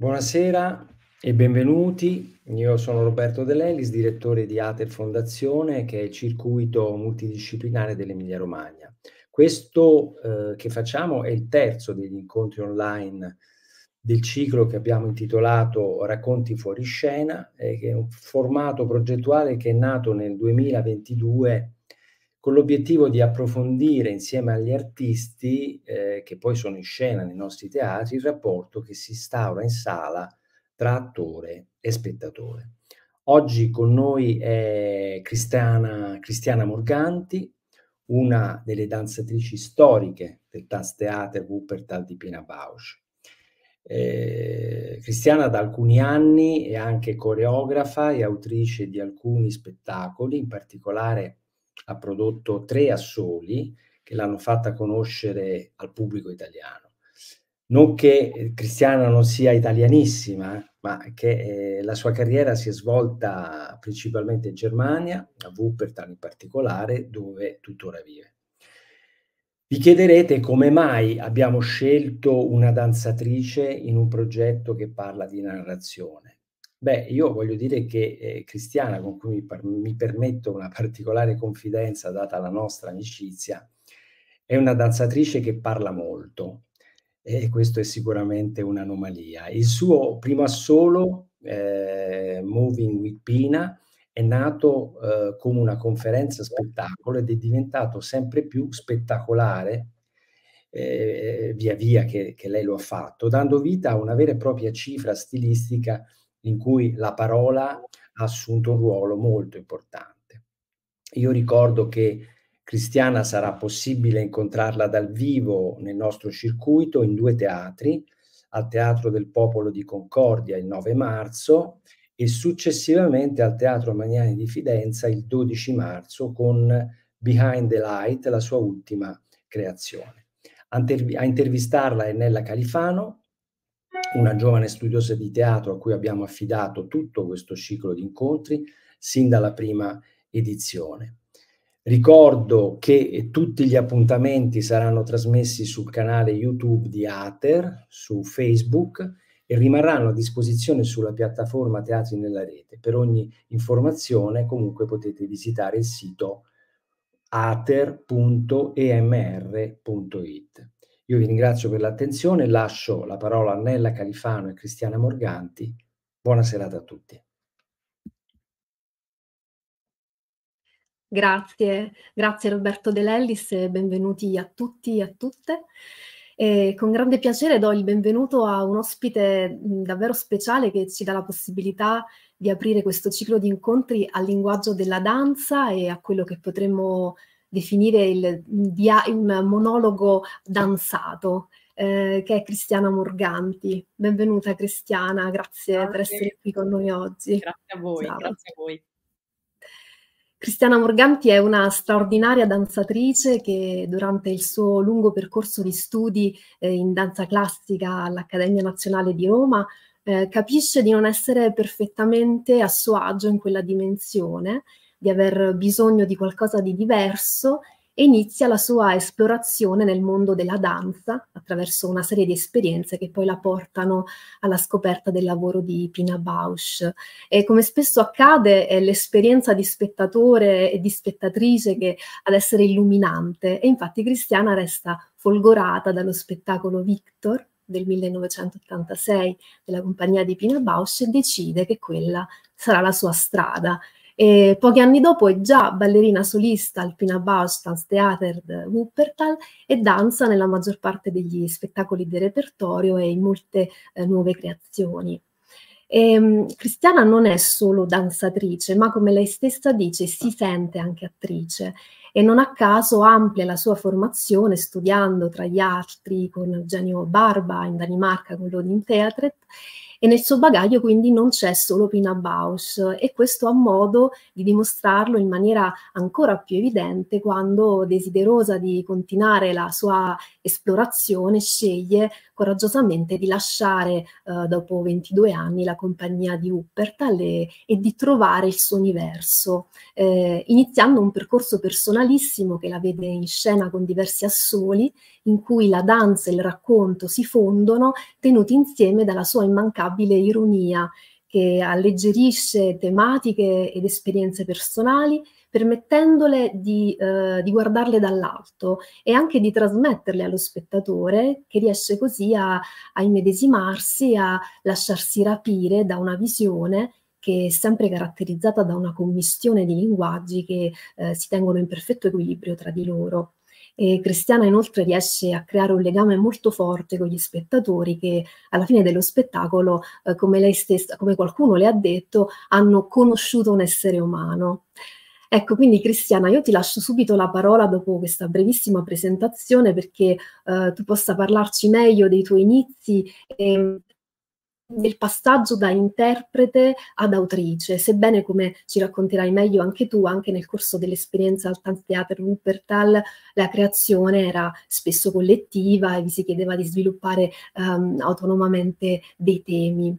Buonasera e benvenuti. Io sono Roberto Dell'Ellis, direttore di ATER Fondazione, che è il circuito multidisciplinare dell'Emilia Romagna. Questo eh, che facciamo è il terzo degli incontri online del ciclo che abbiamo intitolato Racconti fuori scena, eh, che è un formato progettuale che è nato nel 2022 con l'obiettivo di approfondire insieme agli artisti eh, che poi sono in scena nei nostri teatri il rapporto che si instaura in sala tra attore e spettatore. Oggi con noi è Cristiana, Cristiana Morganti, una delle danzatrici storiche del Tanz Tanztheater Wuppertal di Pina Bausch. Eh, Cristiana da alcuni anni è anche coreografa e autrice di alcuni spettacoli, in particolare ha prodotto tre assoli che l'hanno fatta conoscere al pubblico italiano. Non che eh, Cristiana non sia italianissima, ma che eh, la sua carriera si è svolta principalmente in Germania, a Wuppertal in particolare, dove tuttora vive. Vi chiederete come mai abbiamo scelto una danzatrice in un progetto che parla di narrazione. Beh, io voglio dire che eh, Cristiana, con cui mi, par- mi, permetto una particolare confidenza data la nostra amicizia, è una danzatrice che parla molto e questo è sicuramente un'anomalia. Il suo primo assolo, eh, Moving with Pina, è nato eh, come una conferenza spettacolo ed è diventato sempre più spettacolare eh, eh, via via che, che lei lo ha fatto, dando vita a una vera e propria cifra stilistica in cui la parola ha assunto un ruolo molto importante. Io ricordo che Cristiana sarà possibile incontrarla dal vivo nel nostro circuito in due teatri, al Teatro del Popolo di Concordia il 9 marzo e successivamente al Teatro Magnani di Fidenza il 12 marzo con Behind the Light, la sua ultima creazione. A intervistarla è Nella Califano, una giovane studiosa di teatro a cui abbiamo affidato tutto questo ciclo di incontri sin dalla prima edizione. Ricordo che tutti gli appuntamenti saranno trasmessi sul canale YouTube di Ater, su Facebook e rimarranno a disposizione sulla piattaforma Teatri nella Rete. Per ogni informazione comunque potete visitare il sito ater.emr.it. Io vi ringrazio per l'attenzione, lascio la parola a Nella Califano e Cristiana Morganti. Buona serata a tutti. Grazie, grazie Roberto De e benvenuti a tutti e a tutte. E con grande piacere do il benvenuto a un ospite davvero speciale che ci dà la possibilità di aprire questo ciclo di incontri al linguaggio della danza e a quello che potremmo definire il, un monologo danzato, eh, che è Cristiana Morganti. Benvenuta Cristiana, grazie, grazie, per essere qui con noi oggi. Grazie a voi, Ciao. grazie a voi. Cristiana Morganti è una straordinaria danzatrice che durante il suo lungo percorso di studi eh, in danza classica all'Accademia Nazionale di Roma eh, capisce di non essere perfettamente a suo agio in quella dimensione di aver bisogno di qualcosa di diverso e inizia la sua esplorazione nel mondo della danza attraverso una serie di esperienze che poi la portano alla scoperta del lavoro di Pina Bausch. E come spesso accade è l'esperienza di spettatore e di spettatrice che ad essere illuminante e infatti Cristiana resta folgorata dallo spettacolo Victor del 1986 della compagnia di Pina Bausch e decide che quella sarà la sua strada e pochi anni dopo è già ballerina solista al Pina Bauschtanz Theater Wuppertal e danza nella maggior parte degli spettacoli del repertorio e in molte eh, nuove creazioni. E, ehm, Cristiana non è solo danzatrice, ma come lei stessa dice, si sente anche attrice e non a caso amplia la sua formazione studiando tra gli altri con Eugenio Barba in Danimarca con l'Odin Theatret e nel suo bagaglio quindi non c'è solo Pina Bausch e questo ha modo di dimostrarlo in maniera ancora più evidente quando, desiderosa di continuare la sua esplorazione, sceglie coraggiosamente di lasciare eh, dopo 22 anni la compagnia di Wuppertal e, e di trovare il suo universo, eh, iniziando un percorso personalissimo che la vede in scena con diversi assoli in cui la danza e il racconto si fondono tenuti insieme dalla sua immancabile inimitabile ironia che alleggerisce tematiche ed esperienze personali permettendole di, eh, di, guardarle dall'alto e anche di trasmetterle allo spettatore che riesce così a, a immedesimarsi, a lasciarsi rapire da una visione che è sempre caratterizzata da una commistione di linguaggi che eh, si tengono in perfetto equilibrio tra di loro. E Cristiana inoltre riesce a creare un legame molto forte con gli spettatori che alla fine dello spettacolo, eh, come lei stessa, come qualcuno le ha detto, hanno conosciuto un essere umano. Ecco, quindi Cristiana, io ti lascio subito la parola dopo questa brevissima presentazione perché eh, tu possa parlarci meglio dei tuoi inizi e del passaggio da interprete ad autrice, sebbene come ci racconterai meglio anche tu, anche nel corso dell'esperienza al Tanztheater Wuppertal, la creazione era spesso collettiva e vi si chiedeva di sviluppare um, autonomamente dei temi.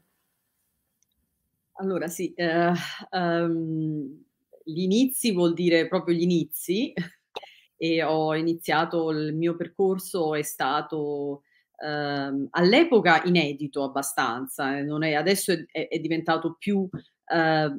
Allora sì, eh, um, gli inizi vuol dire proprio gli inizi e ho iniziato il mio percorso è stato ehm, all'epoca inedito abbastanza, eh, è, adesso è, è, diventato più eh,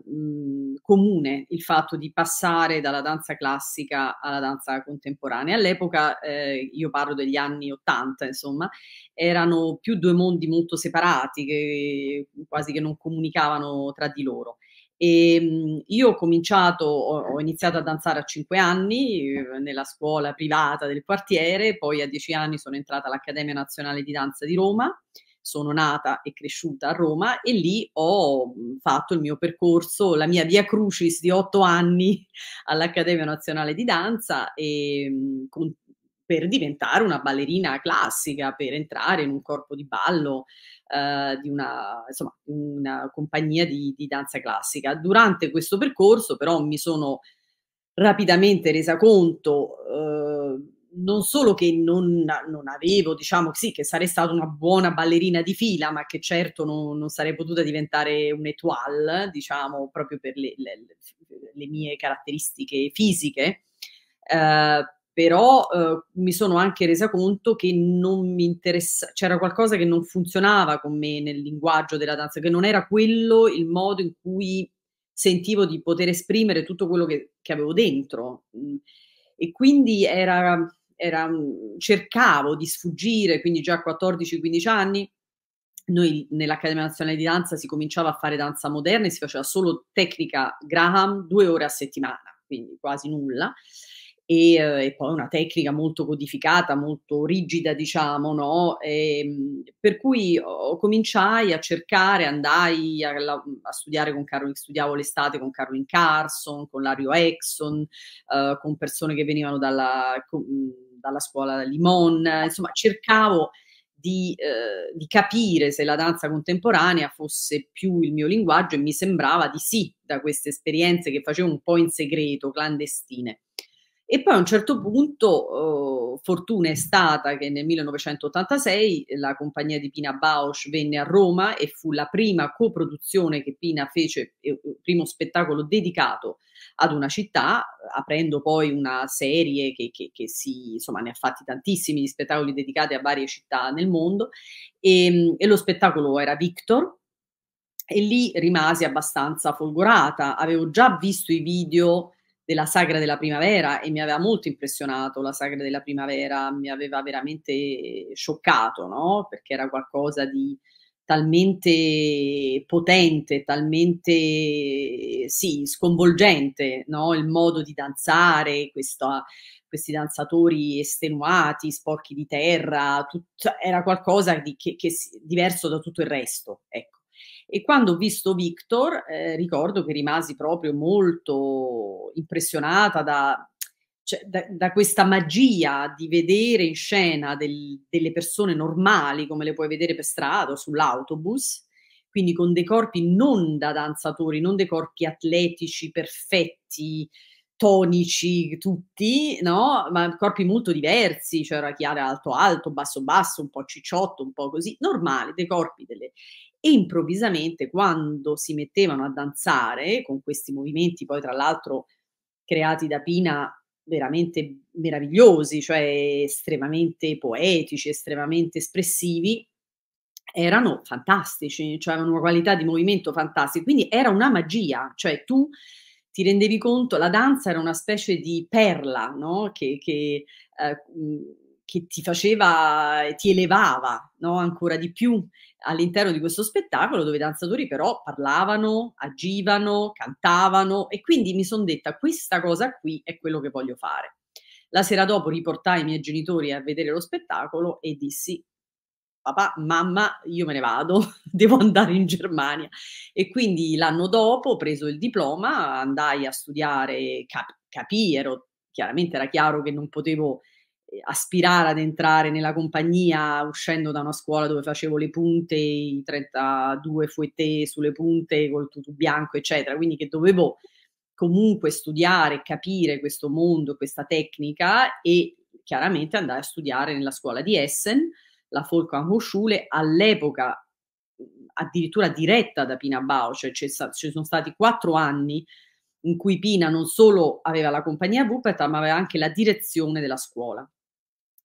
comune il fatto di passare dalla danza classica alla danza contemporanea. All'epoca, eh, io parlo degli anni Ottanta, insomma, erano più due mondi molto separati che quasi che non comunicavano tra di loro. E ehm, io ho cominciato, ho iniziato a danzare a 5 anni eh, nella scuola privata del quartiere, poi a 10 anni sono entrata all'Accademia Nazionale di Danza di Roma, sono nata e cresciuta a Roma e lì ho mm, fatto il mio percorso, la mia via crucis di 8 anni all'Accademia Nazionale di Danza e mm, con, per diventare una ballerina classica, per entrare in un corpo di ballo eh, di una, insomma, una compagnia di, di danza classica. Durante questo percorso però mi sono rapidamente resa conto eh, non solo che non, non, avevo, diciamo sì, che sarei stata una buona ballerina di fila, ma che certo non, non sarei potuta diventare un'étoile, diciamo, proprio per le, le, le mie caratteristiche fisiche, eh, però eh, mi sono anche resa conto che non mi interessava, c'era qualcosa che non funzionava con me nel linguaggio della danza, che non era quello il modo in cui sentivo di poter esprimere tutto quello che, che avevo dentro. Mm. E quindi era, era, cercavo di sfuggire, quindi già a 14-15 anni, noi nell'Accademia Nazionale di Danza si cominciava a fare danza moderna e si faceva solo tecnica Graham due ore a settimana, quindi quasi nulla e, eh, e poi una tecnica molto codificata, molto rigida, diciamo, no? E, ehm, per cui ho, cominciai a cercare, andai a, a studiare con Carolyn, studiavo l'estate con Carolyn Carson, con Lario Exxon, eh, con persone che venivano dalla, dalla scuola Limon, insomma cercavo... Di, eh, di, capire se la danza contemporanea fosse più il mio linguaggio e mi sembrava di sì da queste esperienze che facevo un po' in segreto, clandestine. E poi a un certo punto, eh, fortuna è stata che nel 1986 la compagnia di Pina Bausch venne a Roma e fu la prima coproduzione che Pina fece, il primo spettacolo dedicato ad una città, aprendo poi una serie che, che, che si, insomma, ne ha fatti tantissimi di spettacoli dedicati a varie città nel mondo. e, ehm, e lo spettacolo era Victor, e lì rimasi abbastanza folgorata. Avevo già visto i video della Sagra della Primavera e mi aveva molto impressionato la Sagra della Primavera, mi aveva veramente scioccato, no? Perché era qualcosa di talmente potente, talmente sì, sconvolgente, no? Il modo di danzare, questa, questi danzatori estenuati, sporchi di terra, tut, cioè, era qualcosa di, che, che, diverso da tutto il resto, ecco. E quando ho visto Victor, eh, ricordo che rimasi proprio molto impressionata da, cioè, da, da, questa magia di vedere in scena del, delle persone normali come le puoi vedere per strada o sull'autobus, quindi con dei corpi non da danzatori, non dei corpi atletici, perfetti, tonici, tutti, no? ma corpi molto diversi, c'era cioè chi era alto alto, basso basso, un po' cicciotto, un po' così, normali, dei corpi delle e improvvisamente quando si mettevano a danzare con questi movimenti, poi tra l'altro creati da Pina veramente meravigliosi, cioè estremamente poetici, estremamente espressivi, erano fantastici, cioè avevano una qualità di movimento fantastica, quindi era una magia, cioè tu ti rendevi conto, la danza era una specie di perla, no? Che, che eh, che ti faceva, ti elevava no? ancora di più all'interno di questo spettacolo dove i danzatori però parlavano, agivano, cantavano e quindi mi sono detta questa cosa qui è quello che voglio fare. La sera dopo riportai i miei genitori a vedere lo spettacolo e dissi papà, mamma, io me ne vado, devo andare in Germania. E quindi l'anno dopo, preso il diploma, andai a studiare, cap- capì, ero, chiaramente era chiaro che non potevo aspirare ad entrare nella compagnia uscendo da una scuola dove facevo le punte, i 32 fuete sulle punte col tutto bianco, eccetera, quindi che dovevo comunque studiare, capire questo mondo, questa tecnica e chiaramente andare a studiare nella scuola di Essen, la Volkan Hochschule, all'epoca addirittura diretta da Pina Bausch, cioè ci sono stati quattro anni in cui Pina non solo aveva la compagnia Wuppertal, ma aveva anche la direzione della scuola.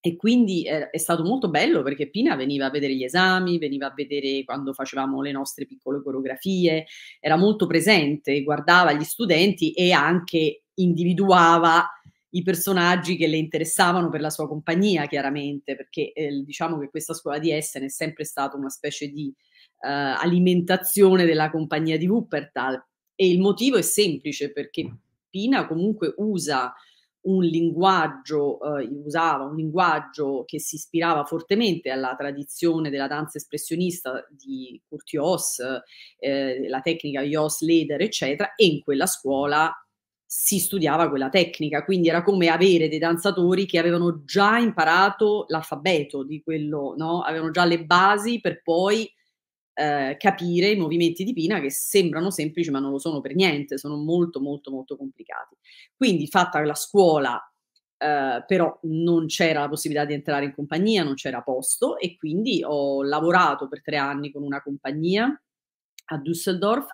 E quindi è, eh, è stato molto bello perché Pina veniva a vedere gli esami, veniva a vedere quando facevamo le nostre piccole coreografie, era molto presente, guardava gli studenti e anche individuava i personaggi che le interessavano per la sua compagnia, chiaramente, perché eh, diciamo che questa scuola di Essen è sempre stata una specie di eh, alimentazione della compagnia di Wuppertal. E il motivo è semplice, perché Pina comunque usa un linguaggio, eh, usava un linguaggio che si ispirava fortemente alla tradizione della danza espressionista di Kurt Jos, eh, la tecnica Jos Leder, eccetera, e in quella scuola si studiava quella tecnica, quindi era come avere dei danzatori che avevano già imparato l'alfabeto di quello, no? avevano già le basi per poi eh, capire i movimenti di Pina che sembrano semplici ma non lo sono per niente, sono molto molto molto complicati. Quindi fatta la scuola Uh, però non c'era la possibilità di entrare in compagnia, non c'era posto e quindi ho lavorato per tre anni con una compagnia a Düsseldorf,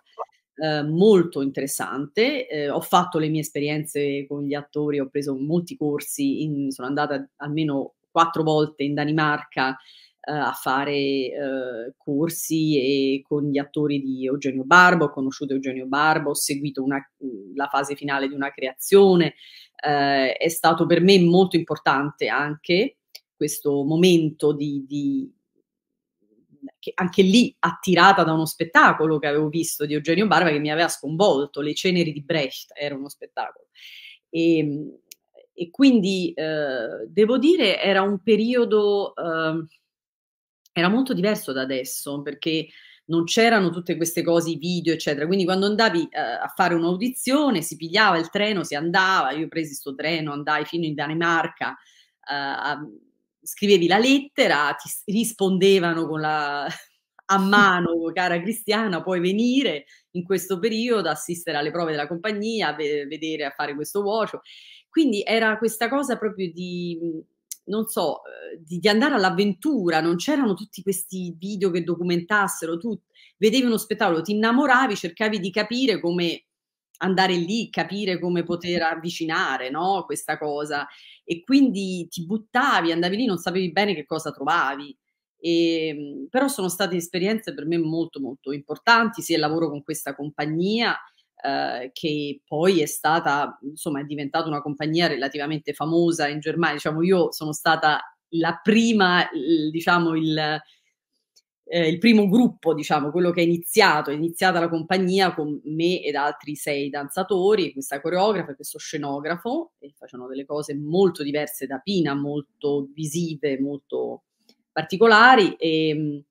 uh, molto interessante, uh, ho fatto le mie esperienze con gli attori, ho preso molti corsi, in, sono andata almeno quattro volte in Danimarca eh, a fare eh, corsi e con gli attori di Eugenio Barbo, ho conosciuto Eugenio Barbo, ho seguito una, la fase finale di una creazione, eh, è stato per me molto importante anche questo momento di, di anche lì attirata da uno spettacolo che avevo visto di Eugenio Barba che mi aveva sconvolto, Le ceneri di Brecht era uno spettacolo. E, ehm, e quindi eh, devo dire era un periodo eh, era molto diverso da adesso perché non c'erano tutte queste cose, i video, eccetera. Quindi quando andavi eh, a fare un'audizione si pigliava il treno, si andava, io presi questo treno, andai fino in Danimarca, eh, a, scrivevi la lettera, ti rispondevano con la, a mano, cara Cristiana, puoi venire in questo periodo, assistere alle prove della compagnia, a vedere, a fare questo workshop. Quindi era questa cosa proprio di non so, eh, di, di, andare all'avventura, non c'erano tutti questi video che documentassero, tu vedevi uno spettacolo, ti innamoravi, cercavi di capire come andare lì, capire come poter avvicinare no? questa cosa e quindi ti buttavi, andavi lì, non sapevi bene che cosa trovavi. E, ehm, però sono state esperienze per me molto molto importanti, sia il lavoro con questa compagnia, eh, che poi è stata, insomma, è diventata una compagnia relativamente famosa in Germania. Diciamo, io sono stata la prima, diciamo, il, eh, il primo gruppo, diciamo, quello che è iniziato, è iniziata la compagnia con me ed altri sei danzatori, questa coreografa e questo scenografo, e facevano delle cose molto diverse da Pina, molto visive, molto particolari, e, ehm,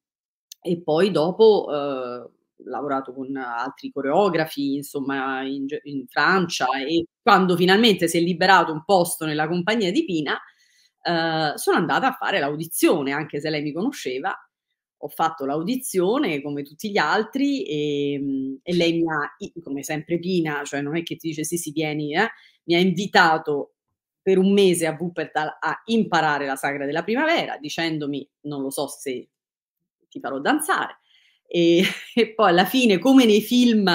e poi dopo eh, lavorato con altri coreografi, insomma, in, in, Francia e quando finalmente si è liberato un posto nella compagnia di Pina, eh, sono andata a fare l'audizione, anche se lei mi conosceva. Ho fatto l'audizione come tutti gli altri e, mm, e lei mi ha, come sempre Pina, cioè non è che ti dice sì, sì, vieni, eh, mi ha invitato per un mese a Wuppertal a imparare la sagra della primavera, dicendomi non lo so se ti farò danzare. E, e, poi alla fine, come nei film,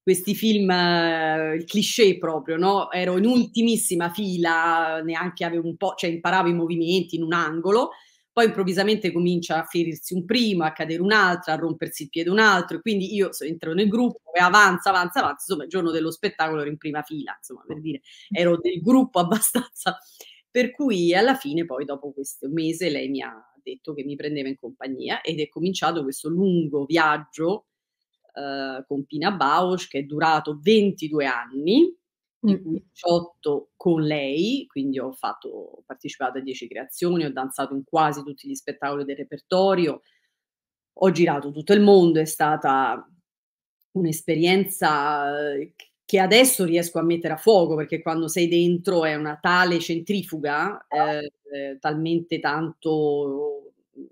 questi film, eh, il cliché proprio, no? Ero in ultimissima fila, neanche avevo un po', cioè imparavo i movimenti in un angolo, poi improvvisamente comincia a ferirsi un primo, a cadere un altro, a rompersi il piede un altro, e quindi io entro nel gruppo e avanza, avanza, avanza, insomma il giorno dello spettacolo ero in prima fila, insomma per dire, ero del gruppo abbastanza... Per cui alla fine poi dopo questo mese lei mi ha, detto che mi prendeva in compagnia ed è cominciato questo lungo viaggio eh, con Pina Bausch che è durato 22 anni, di mm. cui 18 con lei, quindi ho fatto, ho partecipato a 10 creazioni, ho danzato in quasi tutti gli spettacoli del repertorio, ho girato tutto il mondo, è stata un'esperienza eh, che adesso riesco a mettere a fuoco perché quando sei dentro è una tale centrifuga eh, eh, talmente tanto mm,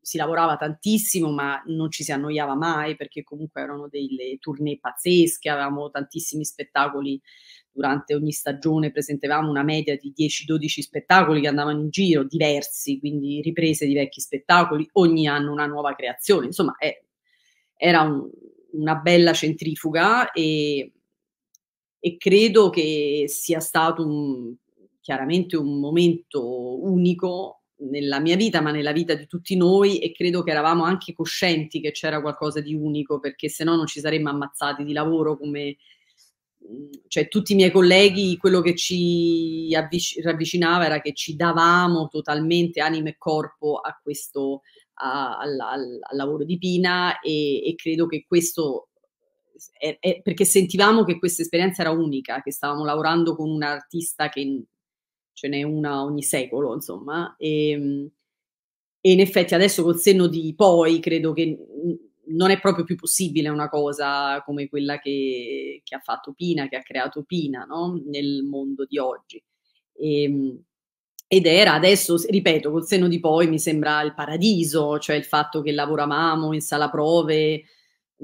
si lavorava tantissimo, ma non ci si annoiava mai perché comunque erano delle tournée pazzesche, avevamo tantissimi spettacoli durante ogni stagione, presentavamo una media di 10-12 spettacoli che andavano in giro, diversi, quindi riprese di vecchi spettacoli, ogni anno una nuova creazione, insomma è, era un, una bella centrifuga e, e credo che sia stato un chiaramente un momento unico nella mia vita, ma nella vita di tutti noi e credo che eravamo anche coscienti che c'era qualcosa di unico, perché se no non ci saremmo ammazzati di lavoro come mm, cioè tutti i miei colleghi, quello che ci avvic- ravvicinava era che ci davamo totalmente anima e corpo a questo a, al, al, al, lavoro di Pina e, e credo che questo eh, è, è perché sentivamo che questa esperienza era unica, che stavamo lavorando con un artista che ce n'è una ogni secolo, insomma. E, ehm, e in effetti adesso col senno di poi credo che non è proprio più possibile una cosa come quella che, che ha fatto Pina, che ha creato Pina no? nel mondo di oggi. E, ehm, ed era adesso, ripeto, col senno di poi mi sembra il paradiso, cioè il fatto che lavoravamo in sala prove,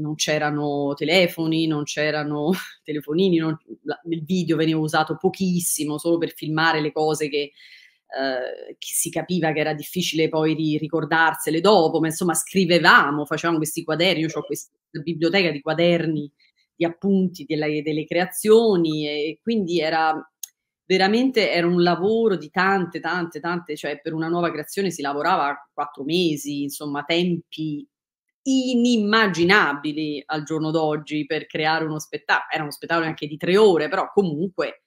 non c'erano telefoni, non c'erano telefonini, non, la, il video veniva usato pochissimo solo per filmare le cose che, eh, che si capiva che era difficile poi ri, ricordarsele dopo, ma insomma scrivevamo, facevamo questi quaderni, io ho questa biblioteca di quaderni, di appunti, delle, delle creazioni e quindi era veramente era un lavoro di tante, tante, tante, cioè per una nuova creazione si lavorava quattro mesi, insomma tempi inimmaginabili al giorno d'oggi per creare uno spettacolo. Era uno spettacolo anche di tre ore, però comunque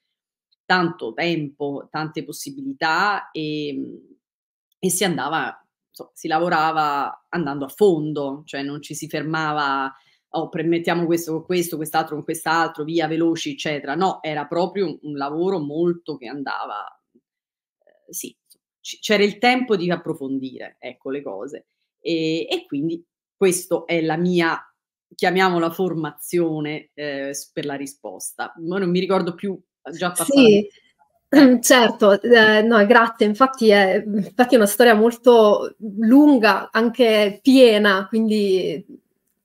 tanto tempo, tante possibilità e, e si andava, insomma, si lavorava andando a fondo, cioè non ci si fermava, oh, premettiamo questo con questo, quest'altro con quest'altro, via veloci, eccetera. No, era proprio un lavoro molto che andava, eh, sì, c- c'era il tempo di approfondire, ecco, le cose. e, e quindi questa è la mia, chiamiamola formazione eh, per la risposta. Ma non mi ricordo più, eh, già passato. Sì. Certo, eh, no, grazie. Infatti è, infatti è, una storia molto lunga, anche piena, quindi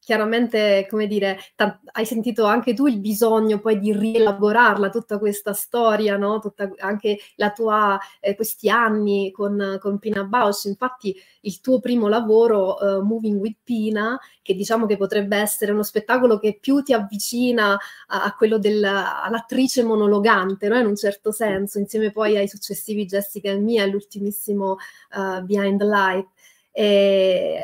chiaramente, come dire, t- hai sentito anche tu il bisogno poi di rielaborarla tutta questa storia, no? tutta, anche la tua, eh, questi anni con, con Pina Bausch. Infatti, il tuo primo lavoro, uh, Moving with Pina, che diciamo che potrebbe essere uno spettacolo che più ti avvicina a, a quello dell'attrice monologante, no? in un certo senso, insieme poi ai successivi Jessica e Mia, l'ultimissimo uh, Behind the Light. E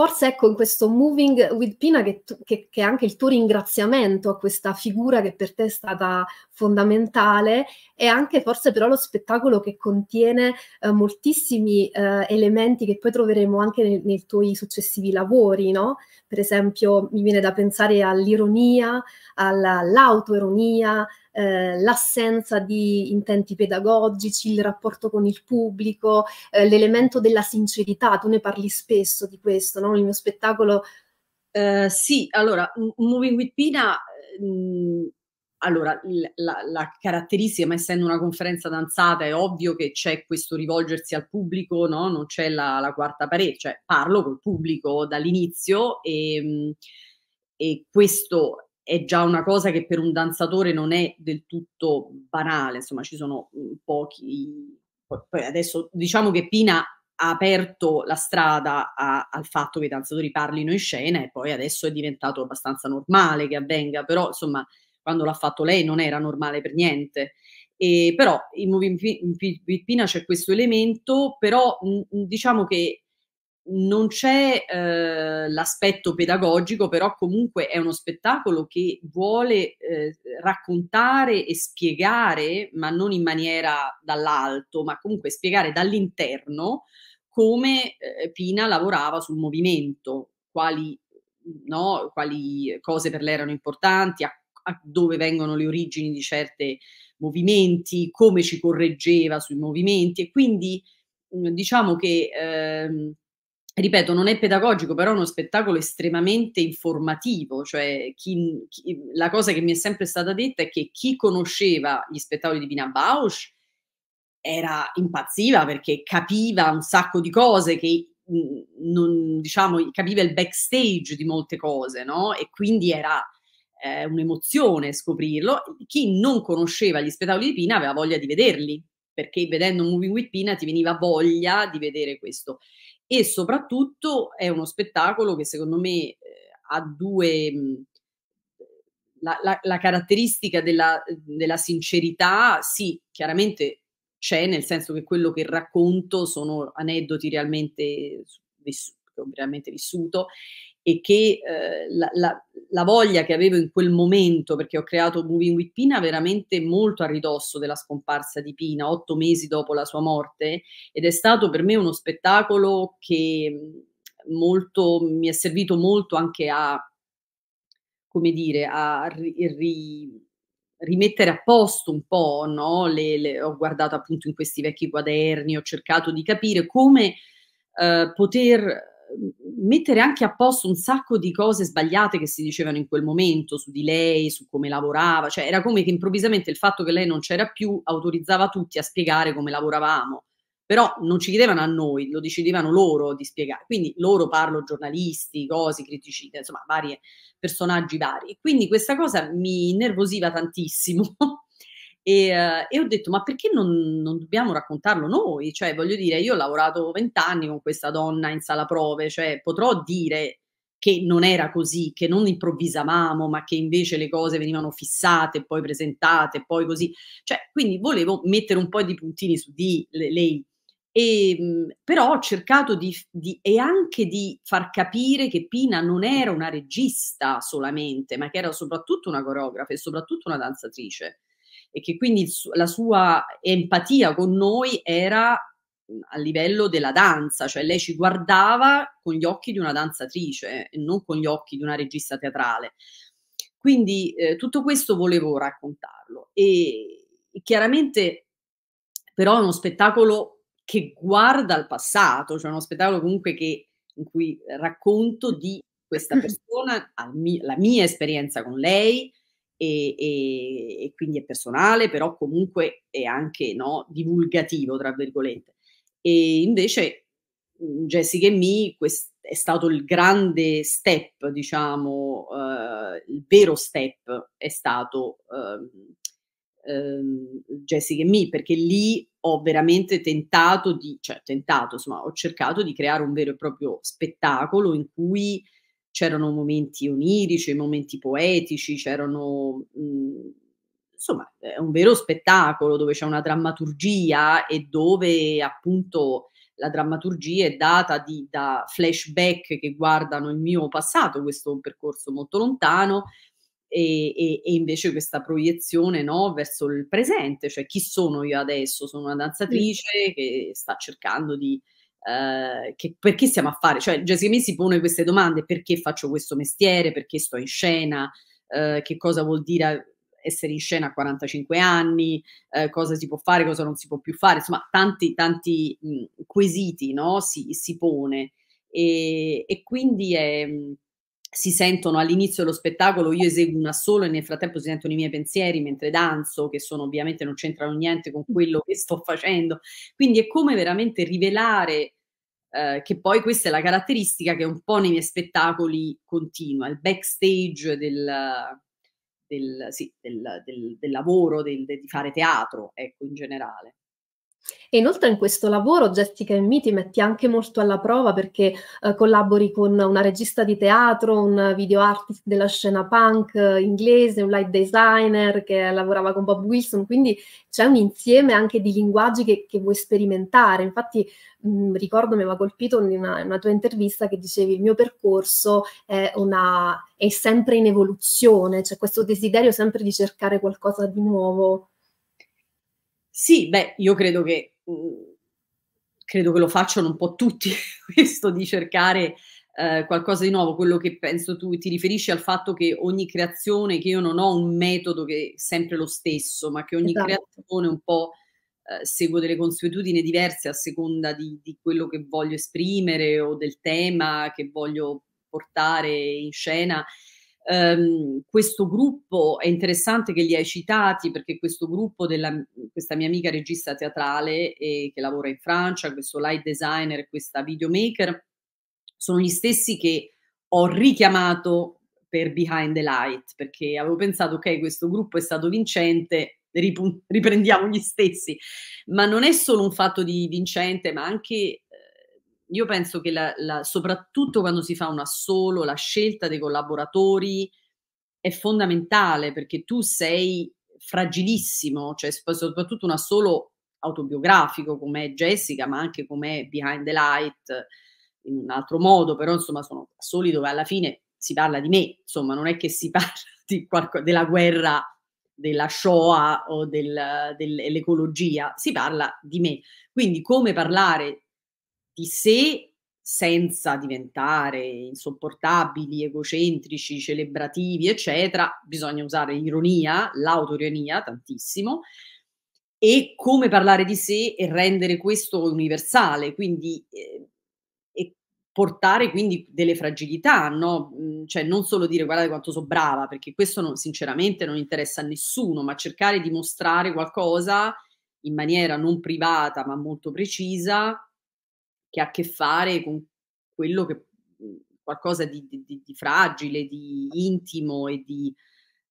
forse ecco in questo Moving with Pina che, tu, che, che, è anche il tuo ringraziamento a questa figura che per te è stata fondamentale è anche forse però lo spettacolo che contiene eh, moltissimi eh, elementi che poi troveremo anche nei, nei tuoi successivi lavori, no? Per esempio mi viene da pensare all'ironia, all'autoironia, eh, l'assenza di intenti pedagogici, il rapporto con il pubblico, eh, l'elemento della sincerità, tu ne parli spesso di questo, no? Il mio spettacolo. Uh, sì, allora, Moving with Pina, mh, ehm, allora, la, la, caratteristica, ma essendo una conferenza danzata, è ovvio che c'è questo rivolgersi al pubblico, no? non c'è la, la quarta parete, cioè parlo col pubblico dall'inizio e, ehm, e questo è già una cosa che per un danzatore non è del tutto banale, insomma ci sono mhmm, pochi... Poi adesso diciamo che Pina ha aperto la strada a, al fatto che i danzatori parlino in scena e poi adesso è diventato abbastanza normale che avvenga, però insomma quando l'ha fatto lei non era normale per niente. E, però in Moving Pina c'è questo elemento, però mh, mhmm, diciamo che non c'è eh, l'aspetto pedagogico, però comunque è uno spettacolo che vuole eh, raccontare e spiegare, ma non in maniera dall'alto, ma comunque spiegare dall'interno come eh, Pina lavorava sul movimento, quali, no, quali, cose per lei erano importanti, a, a dove vengono le origini di certi movimenti, come ci correggeva sui movimenti e quindi mm, diciamo che ehm, ripeto, non è pedagogico, però è uno spettacolo estremamente informativo, cioè chi, chi, la cosa che mi è sempre stata detta è che chi conosceva gli spettacoli di Pina Bausch era impazziva perché capiva un sacco di cose che mm, non, diciamo, capiva il backstage di molte cose, no? E quindi era eh, un'emozione scoprirlo. Chi non conosceva gli spettacoli di Pina aveva voglia di vederli, perché vedendo Moving with Pina ti veniva voglia di vedere questo e soprattutto è uno spettacolo che secondo me eh, ha due... la, la, la, caratteristica della, della sincerità, sì, chiaramente c'è, nel senso che quello che racconto sono aneddoti realmente, realmente vissuto e che eh, la, la, la, voglia che avevo in quel momento, perché ho creato Moving with Pina veramente molto a ridosso della scomparsa di Pina, otto mesi dopo la sua morte, ed è stato per me uno spettacolo che mm, molto, mi è servito molto anche a, come dire, a ri, rimettere a posto un po', no? le, le, ho guardato appunto in questi vecchi quaderni, ho cercato di capire come eh, poter mettere anche a posto un sacco di cose sbagliate che si dicevano in quel momento su di lei, su come lavorava, cioè era come che improvvisamente il fatto che lei non c'era più autorizzava tutti a spiegare come lavoravamo, però non ci chiedevano a noi, lo decidevano loro di spiegare, quindi loro parlo giornalisti, cose, critici, insomma vari personaggi vari, quindi questa cosa mi innervosiva tantissimo E, eh, e ho detto, ma perché non, non, dobbiamo raccontarlo noi? Cioè, voglio dire, io ho lavorato vent'anni con questa donna in sala prove, cioè potrò dire che non era così, che non improvvisavamo, ma che invece le cose venivano fissate, poi presentate, poi così. Cioè, quindi volevo mettere un po' di puntini su di lei. E, ehm, però ho cercato di, di, e anche di far capire che Pina non era una regista solamente, ma che era soprattutto una coreografa e soprattutto una danzatrice e che quindi la sua empatia con noi era a livello della danza, cioè lei ci guardava con gli occhi di una danzatrice e non con gli occhi di una regista teatrale. Quindi eh, tutto questo volevo raccontarlo e chiaramente però è uno spettacolo che guarda al passato, cioè uno spettacolo comunque che, in cui racconto di questa mm. persona, la mia esperienza con lei, e, e, e quindi è personale, però comunque è anche no, divulgativo, tra virgolette. E invece mhmm, Jessica e Me quest- è stato il grande step, diciamo, eh, il vero step è stato eh, eh, Jessica e Me, perché lì ho veramente tentato di, cioè tentato, insomma, ho cercato di creare un vero e proprio spettacolo in cui c'erano momenti onirici, momenti poetici, c'erano... Mh, mhmm, insomma, è un vero spettacolo dove c'è una drammaturgia e dove appunto la drammaturgia è data di, da flashback che guardano il mio passato, questo è un percorso molto lontano, e, e, e, invece questa proiezione no, verso il presente, cioè chi sono io adesso? Sono una danzatrice che sta cercando di eh, che, perché siamo a fare, cioè Jessica May si pone queste domande, perché faccio questo mestiere, perché sto in scena, eh, che cosa vuol dire essere in scena a 45 anni, eh, cosa si può fare, cosa non si può più fare, insomma tanti, tanti mh, quesiti no? si, si pone e, e quindi è si sentono all'inizio dello spettacolo, io eseguo una sola e nel frattempo si sentono i miei pensieri mentre danzo, che sono ovviamente non c'entrano niente con quello che sto facendo. Quindi è come veramente rivelare eh, che poi questa è la caratteristica che un po' nei miei spettacoli continua, il backstage del, del, sì, del, del lavoro, di fare teatro, ecco, in generale. E inoltre in questo lavoro Jessica e Me ti metti anche molto alla prova perché eh, collabori con una regista di teatro, un video artist della scena punk eh, inglese, un light designer che lavorava con Bob Wilson, quindi c'è un insieme anche di linguaggi che, che vuoi sperimentare. Infatti mh, mm, ricordo, mi aveva colpito in una, in una, tua intervista che dicevi il mio percorso è, una, è sempre in evoluzione, c'è cioè questo desiderio sempre di cercare qualcosa di nuovo. Sì, beh, io credo che, mm, credo che lo facciano un po' tutti questo di cercare eh, qualcosa di nuovo, quello che penso tu ti riferisci al fatto che ogni creazione, che io non ho un metodo che è sempre lo stesso, ma che ogni esatto. creazione un po' eh, seguo delle consuetudini diverse a seconda di, di quello che voglio esprimere o del tema che voglio portare in scena ehm, questo gruppo, è interessante che li hai citati perché questo gruppo della questa mia amica regista teatrale e, eh, che lavora in Francia, questo light designer e questa videomaker, sono gli stessi che ho richiamato per Behind the Light perché avevo pensato ok questo gruppo è stato vincente riprendiamo gli stessi ma non è solo un fatto di vincente ma anche io penso che la, la, soprattutto quando si fa un assolo, la scelta dei collaboratori è fondamentale perché tu sei fragilissimo, cioè soprattutto un assolo autobiografico come Jessica, ma anche come Behind the Light, in un altro modo, però insomma sono soli dove alla fine si parla di me, insomma non è che si parla di qualco, della guerra, della Shoah o del, dell'ecologia, si parla di me. Quindi come parlare di sé senza diventare insopportabili, egocentrici, celebrativi, eccetera, bisogna usare l'ironia, l'autoironia tantissimo, e come parlare di sé e rendere questo universale, quindi eh, e portare quindi delle fragilità, no? Mhmm, cioè non solo dire guardate quanto sono brava, perché questo non, sinceramente non interessa a nessuno, ma cercare di mostrare qualcosa in maniera non privata ma molto precisa che ha a che fare con quello che mhmm, qualcosa di, di, di fragile, di intimo e di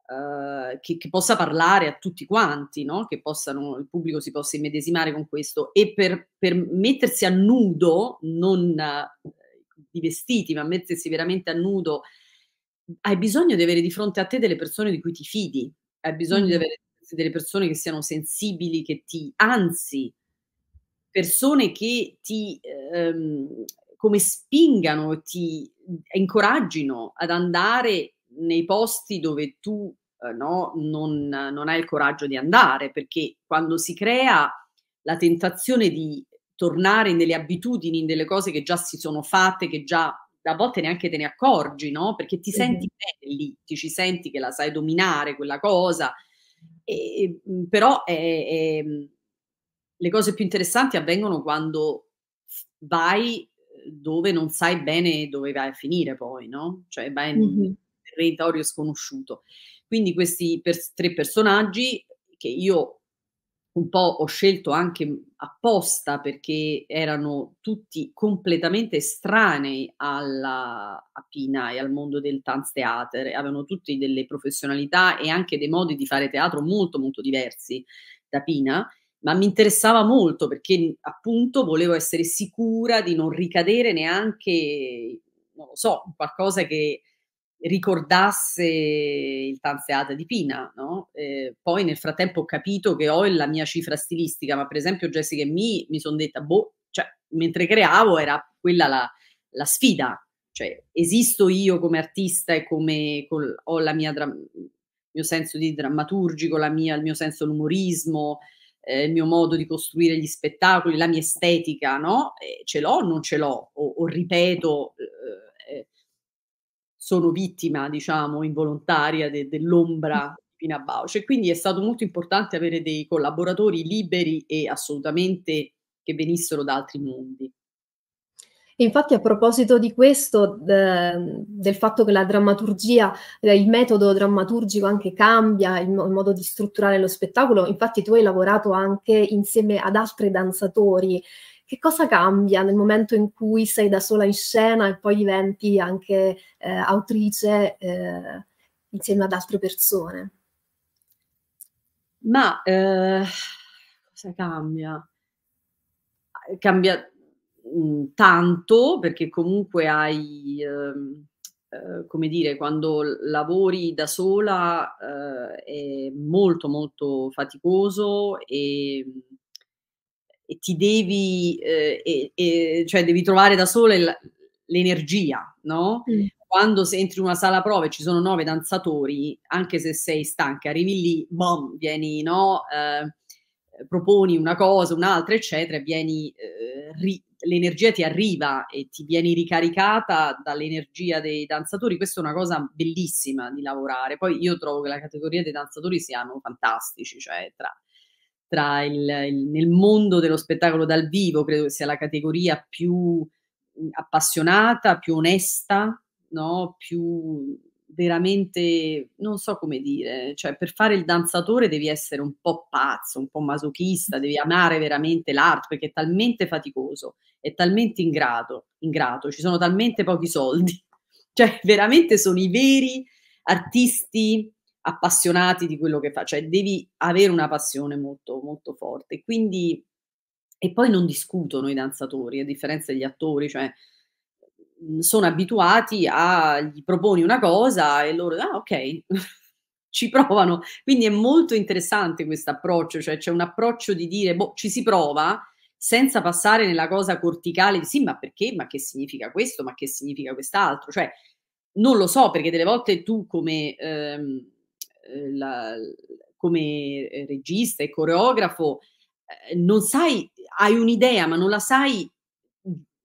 Uh, che, che, possa parlare a tutti quanti, no? che possano, il pubblico si possa immedesimare con questo e per, per mettersi a nudo, non uh, di vestiti, ma mettersi veramente a nudo, hai bisogno di avere di fronte a te delle persone di cui ti fidi, hai bisogno mm. di avere delle persone che siano sensibili, che ti, anzi, persone che ti ehm, come spingano, ti incoraggino ad andare nei posti dove tu eh, no, non, non hai il coraggio di andare, perché quando si crea la tentazione di tornare nelle abitudini, nelle cose che già si sono fatte, che già a volte neanche te ne accorgi, no? Perché ti senti bene lì, ti ci senti che la sai dominare quella cosa, e, mhmm, però è, è mhmm, le cose più interessanti avvengono quando vai eh, dove non sai bene dove vai a finire poi, no? Cioè vai in mm-hmm. un territorio sconosciuto. Quindi questi per- tre personaggi che io un po' ho scelto anche mhmm, apposta perché erano tutti completamente estranei alla a Pina e al mondo del dance Tanztheater, avevano tutti delle professionalità e anche dei modi di fare teatro molto molto diversi da Pina ma mi interessava molto perché appunto volevo essere sicura di non ricadere neanche, non lo so, qualcosa che ricordasse il Tanzeata di Pina, no? eh, poi nel frattempo ho capito che ho la mia cifra stilistica, ma per esempio Jessica e me mi sono detta, boh, cioè, mentre creavo era quella la, la sfida, cioè esisto io come artista e come col, ho il mio senso di drammaturgico, mia, il mio senso l'umorismo, eh, il mio modo di costruire gli spettacoli, la mia estetica, no? Eh, ce l'ho o non ce l'ho? O, o ripeto, eh, eh sono vittima, diciamo, involontaria de, dell'ombra mm. di Pina Bauce. quindi è stato molto importante avere dei collaboratori liberi e assolutamente che venissero da altri mondi infatti a proposito di questo, de, del fatto che la drammaturgia, eh, il metodo drammaturgico anche cambia, il, il, modo di strutturare lo spettacolo, infatti tu hai lavorato anche insieme ad altri danzatori. Che cosa cambia nel momento in cui sei da sola in scena e poi diventi anche eh, autrice eh, insieme ad altre persone? Ma eh, cosa cambia? Cambia tanto perché comunque hai, ehm, eh, come dire, quando lavori da sola eh, è molto molto faticoso e, e ti devi, eh, e, e, cioè devi trovare da sola il, l'energia, no? Mm. Quando entri in una sala prove e ci sono nove danzatori, anche se sei stanca, arrivi lì, bom, vieni, no? Eh, proponi una cosa, un'altra, eccetera, e vieni eh, ri, l'energia ti arriva e ti vieni ricaricata dall'energia dei danzatori, questa è una cosa bellissima di lavorare. Poi io trovo che la categoria dei danzatori siano fantastici, cioè tra, tra il, il, nel mondo dello spettacolo dal vivo credo che sia la categoria più mm, appassionata, più onesta, no? più veramente, non so come dire, cioè per fare il danzatore devi essere un po' pazzo, un po' masochista, devi amare veramente l'arte perché è talmente faticoso, è talmente ingrato, ingrato ci sono talmente pochi soldi, cioè veramente sono i veri artisti appassionati di quello che fa, cioè devi avere una passione molto, molto forte. Quindi, e poi non discutono i danzatori, a differenza degli attori, cioè Mhmm, sono abituati a gli proponi una cosa e loro ah ok ci provano quindi è molto interessante questo approccio cioè c'è un approccio di dire boh ci si prova senza passare nella cosa corticale di sì ma perché ma che significa questo ma che significa quest'altro cioè non lo so perché delle volte tu come ehm, eh, la, come eh, regista e coreografo eh, non sai hai un'idea ma non la sai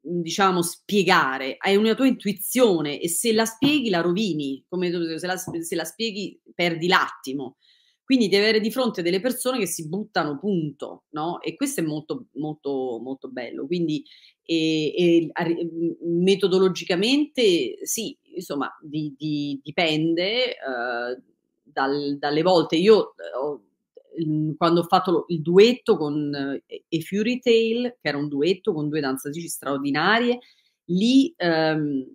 diciamo, spiegare, è una tua intuizione e se la spieghi la rovini, come se la, se la spieghi perdi l'attimo. Quindi devi avere di fronte delle persone che si buttano, punto, no? E questo è molto, molto, molto bello. Quindi e, e, mm, metodologicamente sì, insomma, di, di, dipende uh, dal, dalle volte. Io eh, ho quando ho fatto il duetto con eh, Fury Tale, che era un duetto con due danzatrici straordinarie, lì ehm,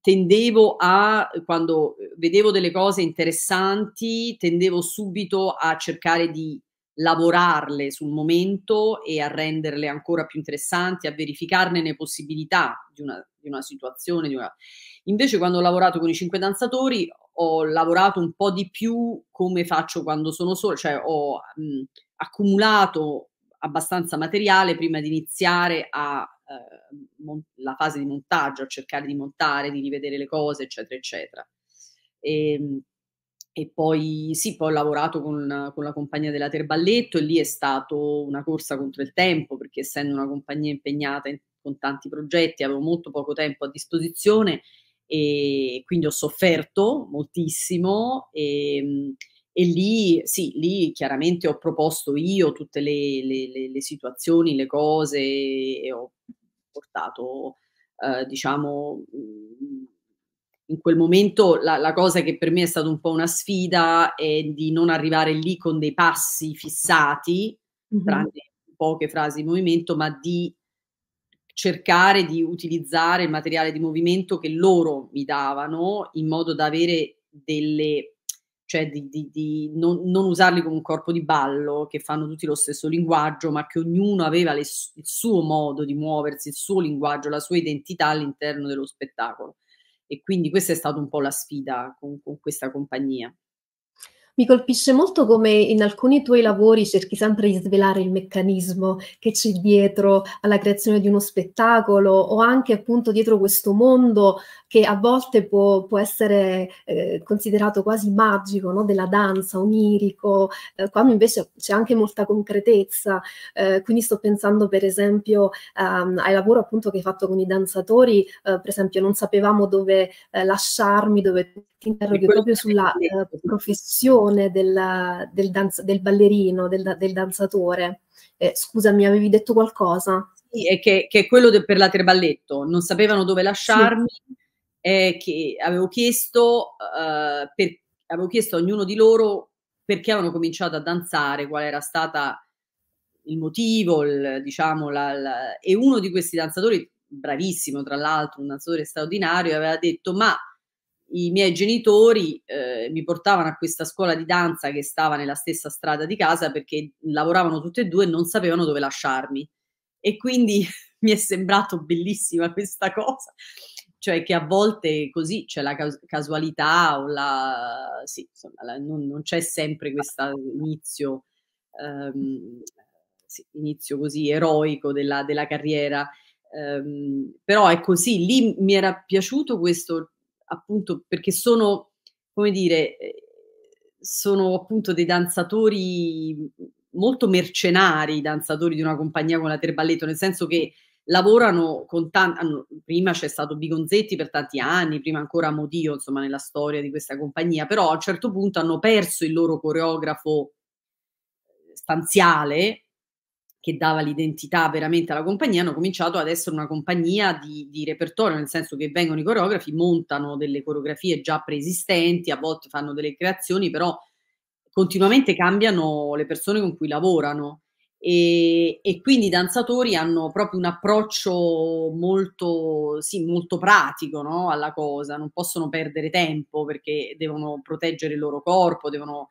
tendevo a, quando vedevo delle cose interessanti, tendevo subito a cercare di lavorarle sul momento e a renderle ancora più interessanti, a verificarne le possibilità di una, di una situazione. Di una... Invece quando ho lavorato con i cinque danzatori ho lavorato un po' di più come faccio quando sono solo, cioè ho mh, accumulato abbastanza materiale prima di iniziare a, eh, mon- la fase di montaggio, a cercare di montare, di rivedere le cose, eccetera, eccetera. E, ehm, e poi sì, poi ho lavorato con, con, la compagnia della Terballetto e lì è stata una corsa contro il tempo perché essendo una compagnia impegnata in, con tanti progetti avevo molto poco tempo a disposizione e quindi ho sofferto moltissimo e, ehm, e lì, sì, lì chiaramente ho proposto io tutte le, le, le, le situazioni, le cose e ho portato, eh, diciamo, in quel momento la, la, cosa che per me è stata un po' una sfida è di non arrivare lì con dei passi fissati, mm-hmm. tranne poche frasi di movimento, ma di cercare di utilizzare il materiale di movimento che loro mi davano in modo da avere delle cioè di, di, di non, non, usarli come un corpo di ballo che fanno tutti lo stesso linguaggio, ma che ognuno aveva le, il suo modo di muoversi, il suo linguaggio, la sua identità all'interno dello spettacolo. E quindi questa è stata un po' la sfida con, con questa compagnia. Mi colpisce molto come in alcuni tuoi lavori cerchi sempre di svelare il meccanismo che c'è dietro alla creazione di uno spettacolo o anche appunto dietro questo mondo che a volte può, può essere eh, considerato quasi magico, no? della danza, onirico, eh, quando invece c'è anche molta concretezza. Eh, quindi sto pensando per esempio ehm, ai lavori appunto che hai fatto con i danzatori, eh, per esempio non sapevamo dove eh, lasciarmi, dove ti interroghi proprio sulla uh, professione della, del, danza, del, ballerino, del, del danzatore. Eh, scusami, avevi detto qualcosa? Sì, è che, che è quello de, per l'atreballetto. Non sapevano dove lasciarmi, sì. eh, che avevo chiesto, uh, per, avevo chiesto a ognuno di loro perché avevano cominciato a danzare, qual era stata il motivo, il, diciamo, la, la... e uno di questi danzatori, bravissimo tra l'altro, un danzatore straordinario, aveva detto ma i miei genitori eh, mi portavano a questa scuola di danza che stava nella stessa strada di casa perché lavoravano tutte e due e non sapevano dove lasciarmi. E quindi mi è sembrato bellissima questa cosa, cioè che a volte così c'è cioè la casualità o la... sì, insomma, la, non, non, c'è sempre questo inizio, ehm, sì, inizio così eroico della, della carriera. Um, però è così, lì mi era piaciuto questo appunto perché sono, come dire, eh, sono appunto dei danzatori molto mercenari, i danzatori di una compagnia come la Terballetto, nel senso che lavorano con tanti, prima c'è stato Bigonzetti per tanti anni, prima ancora Modio, insomma, nella storia di questa compagnia, però a un certo punto hanno perso il loro coreografo eh, stanziale che dava l'identità veramente alla compagnia, hanno cominciato ad essere una compagnia di, di repertorio, nel senso che vengono i coreografi, montano delle coreografie già preesistenti, a volte fanno delle creazioni, però continuamente cambiano le persone con cui lavorano. E, e, quindi i danzatori hanno proprio un approccio molto, sì, molto pratico no? alla cosa, non possono perdere tempo perché devono proteggere il loro corpo, devono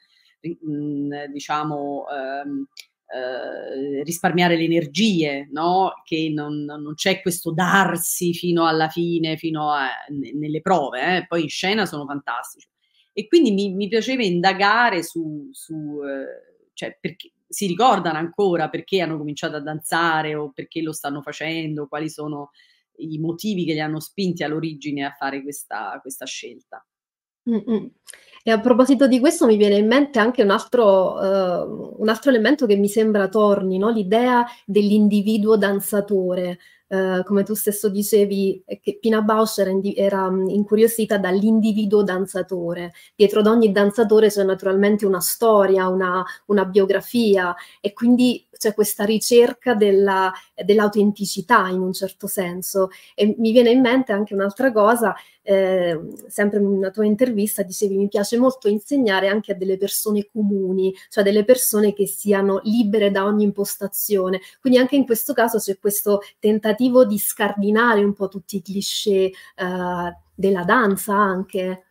diciamo, ehm, eh, risparmiare le energie, no? che non, non, c'è questo darsi fino alla fine, fino a, nelle prove, eh? poi in scena sono fantastici. E quindi mi, mi piaceva indagare su, su eh, cioè perché si ricordano ancora perché hanno cominciato a danzare o perché lo stanno facendo, quali sono i motivi che li hanno spinti all'origine a fare questa, questa scelta. Mm-mm. E a proposito di questo mi viene in mente anche un altro, uh, un altro elemento che mi sembra torni, no? l'idea dell'individuo danzatore. Eh, come tu stesso dicevi, eh, che Pina Bausch era, era mm, incuriosita dall'individuo danzatore. Dietro ad ogni danzatore c'è naturalmente una storia, una, una biografia e quindi c'è questa ricerca della, dell'autenticità in un certo senso. E mi viene in mente anche un'altra cosa, eh, sempre in una tua intervista dicevi mi piace molto insegnare anche a delle persone comuni, cioè delle persone che siano libere da ogni impostazione. Quindi anche in questo caso c'è questo tentativo tentativo di scardinare un po' tutti i cliché uh, della danza anche.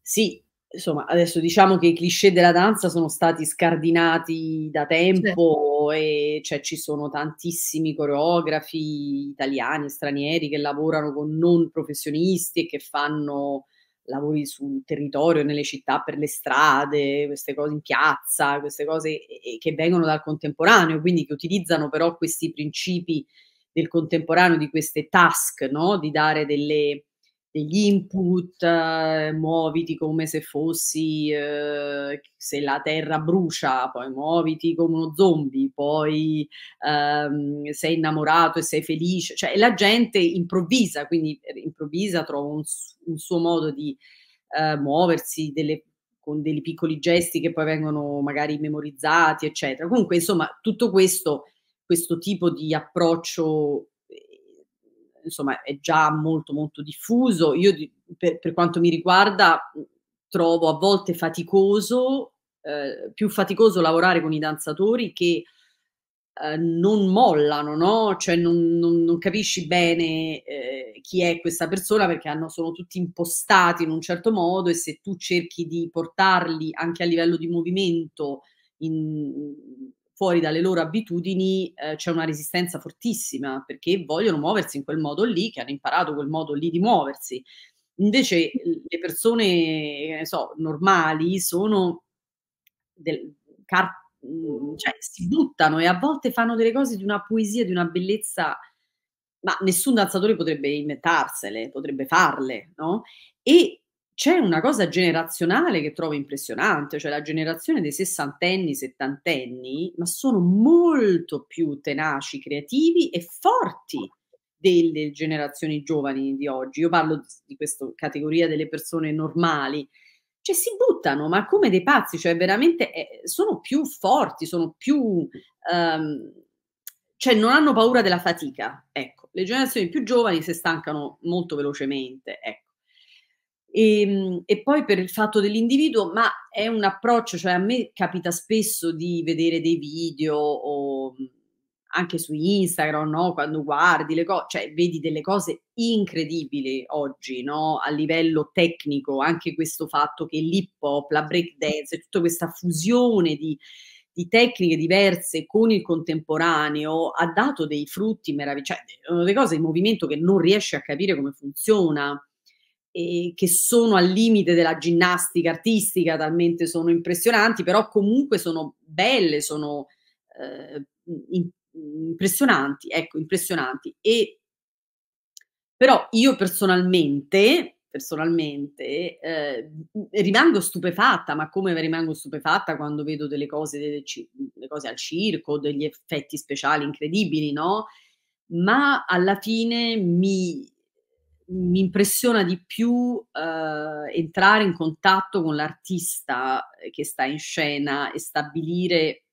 Sì, insomma, adesso diciamo che i cliché della danza sono stati scardinati da tempo certo. e cioè, ci sono tantissimi coreografi italiani, stranieri che lavorano con non professionisti e che fanno lavori sul territorio, nelle città, per le strade, queste cose in piazza, queste cose che vengono dal contemporaneo, quindi che utilizzano però questi principi del contemporaneo, di queste task, no? di dare delle, degli input, eh, muoviti come se fossi, eh, se la terra brucia, poi muoviti come uno zombie, poi ehm, sei innamorato e sei felice, cioè la gente improvvisa, quindi improvvisa, trova un un suo modo di eh, muoversi, delle, con dei piccoli gesti che poi vengono magari memorizzati, eccetera. Comunque, insomma, tutto questo, questo tipo di approccio eh, insomma è già molto molto diffuso. Io per, per quanto mi riguarda trovo a volte faticoso, eh, più faticoso lavorare con i danzatori che eh, non mollano, no? Cioè non, non, non capisci bene eh, chi è questa persona perché hanno, sono tutti impostati in un certo modo e se tu cerchi di portarli anche a livello di movimento in, fuori dalle loro abitudini eh, c'è una resistenza fortissima perché vogliono muoversi in quel modo lì, che hanno imparato quel modo lì di muoversi. Invece le persone so, normali sono del, car- cioè, si buttano e a volte fanno delle cose di una poesia, di una bellezza, ma nessun danzatore potrebbe inventarsele, potrebbe farle, no? E c'è una cosa generazionale che trovo impressionante, cioè la generazione dei sessantenni, settantenni, ma sono molto più tenaci, creativi e forti delle generazioni giovani di oggi. Io parlo di questa categoria delle persone normali, cioè si buttano, ma come dei pazzi, cioè veramente eh, sono più forti, sono più... Ehm, cioè non hanno paura della fatica, ecco. Le generazioni più giovani si stancano molto velocemente, ecco. E, ehm, e, poi per il fatto dell'individuo, ma è un approccio, cioè a me capita spesso di vedere dei video o anche su Instagram, no? quando guardi le cose, cioè vedi delle cose incredibili oggi no? a livello tecnico, anche questo fatto che l'hip hop, la break breakdance, tutta questa fusione di, di tecniche diverse con il contemporaneo ha dato dei frutti meravigliosi, cioè una delle cose, il movimento che non riesce a capire come funziona, E che sono al limite della ginnastica artistica, talmente sono impressionanti, però comunque sono belle, sono eh, impressionanti, ecco, impressionanti. E però io personalmente, personalmente eh, rimango stupefatta, ma come rimango stupefatta quando vedo delle cose, delle, delle cose al circo, degli effetti speciali incredibili, no? Ma alla fine mi, mi impressiona di più eh, entrare in contatto con l'artista eh, che sta in scena e stabilire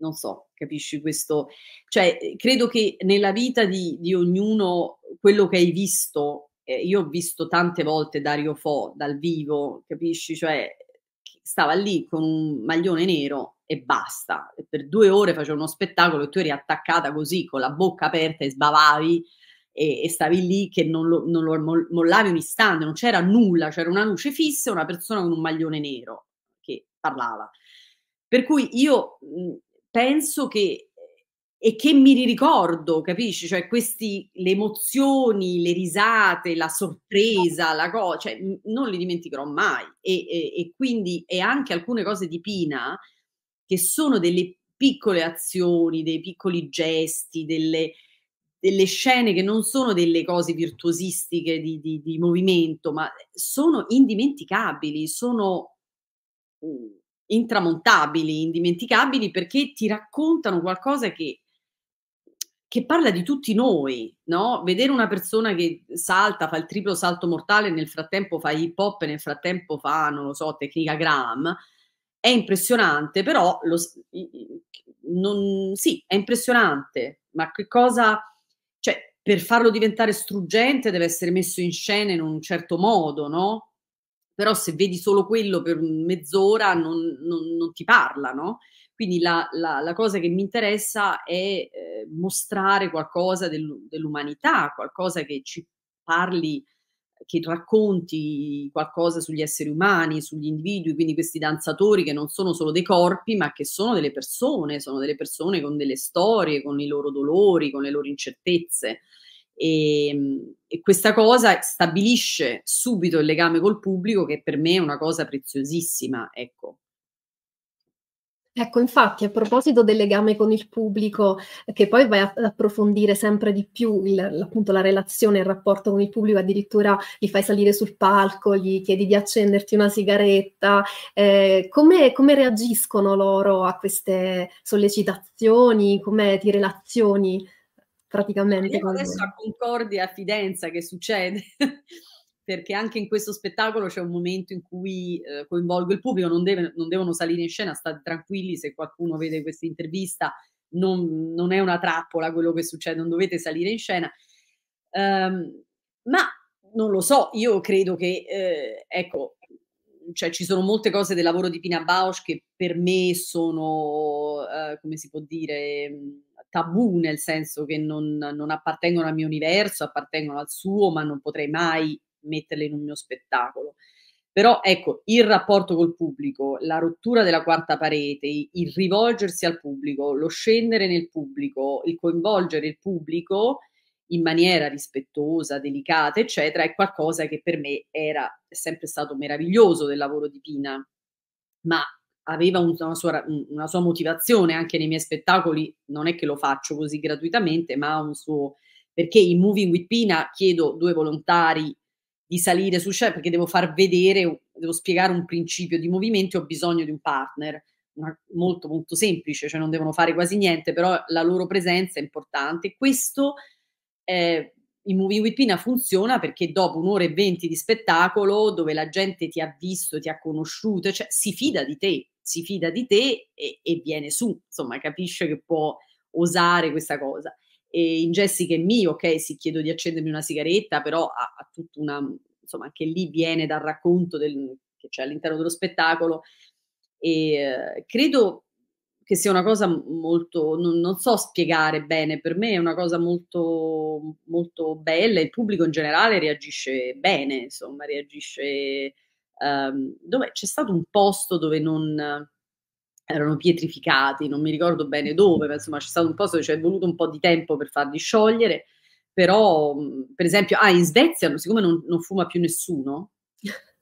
non so, capisci questo? Cioè, eh, credo che nella vita di, di ognuno quello che hai visto, eh, io ho visto tante volte Dario Fo dal vivo, capisci? Cioè, stava lì con un maglione nero e basta. E per due ore faceva uno spettacolo e tu eri attaccata così, con la bocca aperta e sbavavi e, e stavi lì che non lo, non lo mollavi un istante, non c'era nulla, c'era una luce fissa e una persona con un maglione nero che parlava. Per cui io penso che e che mi ricordo, capisci? Cioè, questi, le emozioni, le risate, la sorpresa, la cosa, cioè, non li dimenticherò mai. E, e, e, quindi, e anche alcune cose di Pina, che sono delle piccole azioni, dei piccoli gesti, delle, delle scene che non sono delle cose virtuosistiche di, di, di movimento, ma sono indimenticabili, sono mm, intramontabili, indimenticabili, perché ti raccontano qualcosa che, che parla di tutti noi, no? Vedere una persona che salta, fa il triplo salto mortale, nel frattempo fa hip hop, nel frattempo fa, non lo so, tecnica gram, è impressionante, però lo, non, sì, è impressionante, ma che cosa... Cioè, per farlo diventare struggente deve essere messo in scena in un certo modo, no? però se vedi solo quello per mezz'ora non, non, non ti parla, no? Quindi la, la, la, cosa che mi interessa è eh, mostrare qualcosa del, dell'umanità, qualcosa che ci parli, che racconti qualcosa sugli esseri umani, sugli individui, quindi questi danzatori che non sono solo dei corpi, ma che sono delle persone, sono delle persone con delle storie, con i loro dolori, con le loro incertezze. E, ehm, e questa cosa stabilisce subito il legame col pubblico, che per me è una cosa preziosissima. Ecco. Ecco, infatti, a proposito del legame con il pubblico, che poi vai ad approfondire sempre di più il, appunto la relazione, il rapporto con il pubblico, addirittura gli fai salire sul palco, gli chiedi di accenderti una sigaretta, eh, come, come, reagiscono loro a queste sollecitazioni, come ti relazioni? praticamente. adesso a Concordia, a Fidenza, che succede? perché anche in questo spettacolo c'è un momento in cui eh, coinvolgo il pubblico, non, deve, non, devono salire in scena, state tranquilli se qualcuno vede questa intervista, non, non, è una trappola quello che succede, non dovete salire in scena. Um, ma non lo so, io credo che, eh, ecco, cioè, ci sono molte cose del lavoro di Pina Bausch che per me sono, eh, come si può dire, mm, tabù, nel senso che non, non appartengono al mio universo, appartengono al suo, ma non potrei mai metterle in un mio spettacolo. Però ecco, il rapporto col pubblico, la rottura della quarta parete, il rivolgersi al pubblico, lo scendere nel pubblico, il coinvolgere il pubblico in maniera rispettosa, delicata, eccetera, è qualcosa che per me era sempre stato meraviglioso del lavoro di Pina. Ma aveva una sua, una sua, motivazione anche nei miei spettacoli, non è che lo faccio così gratuitamente, ma ha un suo... perché in Moving with Pina chiedo due volontari di salire su scena perché devo far vedere, devo spiegare un principio di movimento e ho bisogno di un partner, una, molto molto semplice, cioè non devono fare quasi niente, però la loro presenza è importante. Questo eh, in Movie Whippina funziona perché dopo un'ora e venti di spettacolo dove la gente ti ha visto, ti ha conosciuto, cioè si fida di te, si fida di te e, e viene su, insomma capisce che può osare questa cosa. E in Jessica e Me, ok, si chiedo di accendermi una sigaretta, però ha, ha tutta una, insomma anche lì viene dal racconto del, che c'è all'interno dello spettacolo e eh, credo che sia una cosa molto, non, non, so spiegare bene, per me è una cosa molto, molto bella, il pubblico in generale reagisce bene, insomma, reagisce... Um, dove c'è stato un posto dove non erano pietrificati, non mi ricordo bene dove, ma insomma c'è stato un posto dove ci è voluto un po' di tempo per farli sciogliere, però mm, per esempio, ah, in Svezia, siccome non, non fuma più nessuno,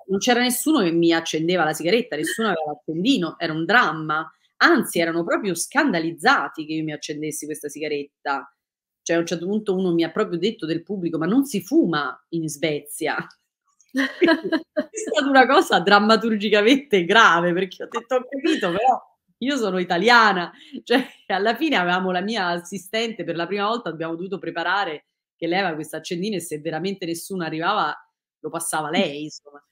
non c'era nessuno che mi accendeva la sigaretta, nessuno aveva l'accendino, era un dramma anzi erano proprio scandalizzati che io mi accendessi questa sigaretta. Cioè a un certo punto uno mi ha proprio detto del pubblico, ma non si fuma in Svezia. è stata una cosa drammaturgicamente grave perché ho detto ho capito però io sono italiana cioè alla fine avevamo la mia assistente per la prima volta abbiamo dovuto preparare che lei aveva questo accendino e se veramente nessuno arrivava lo passava lei insomma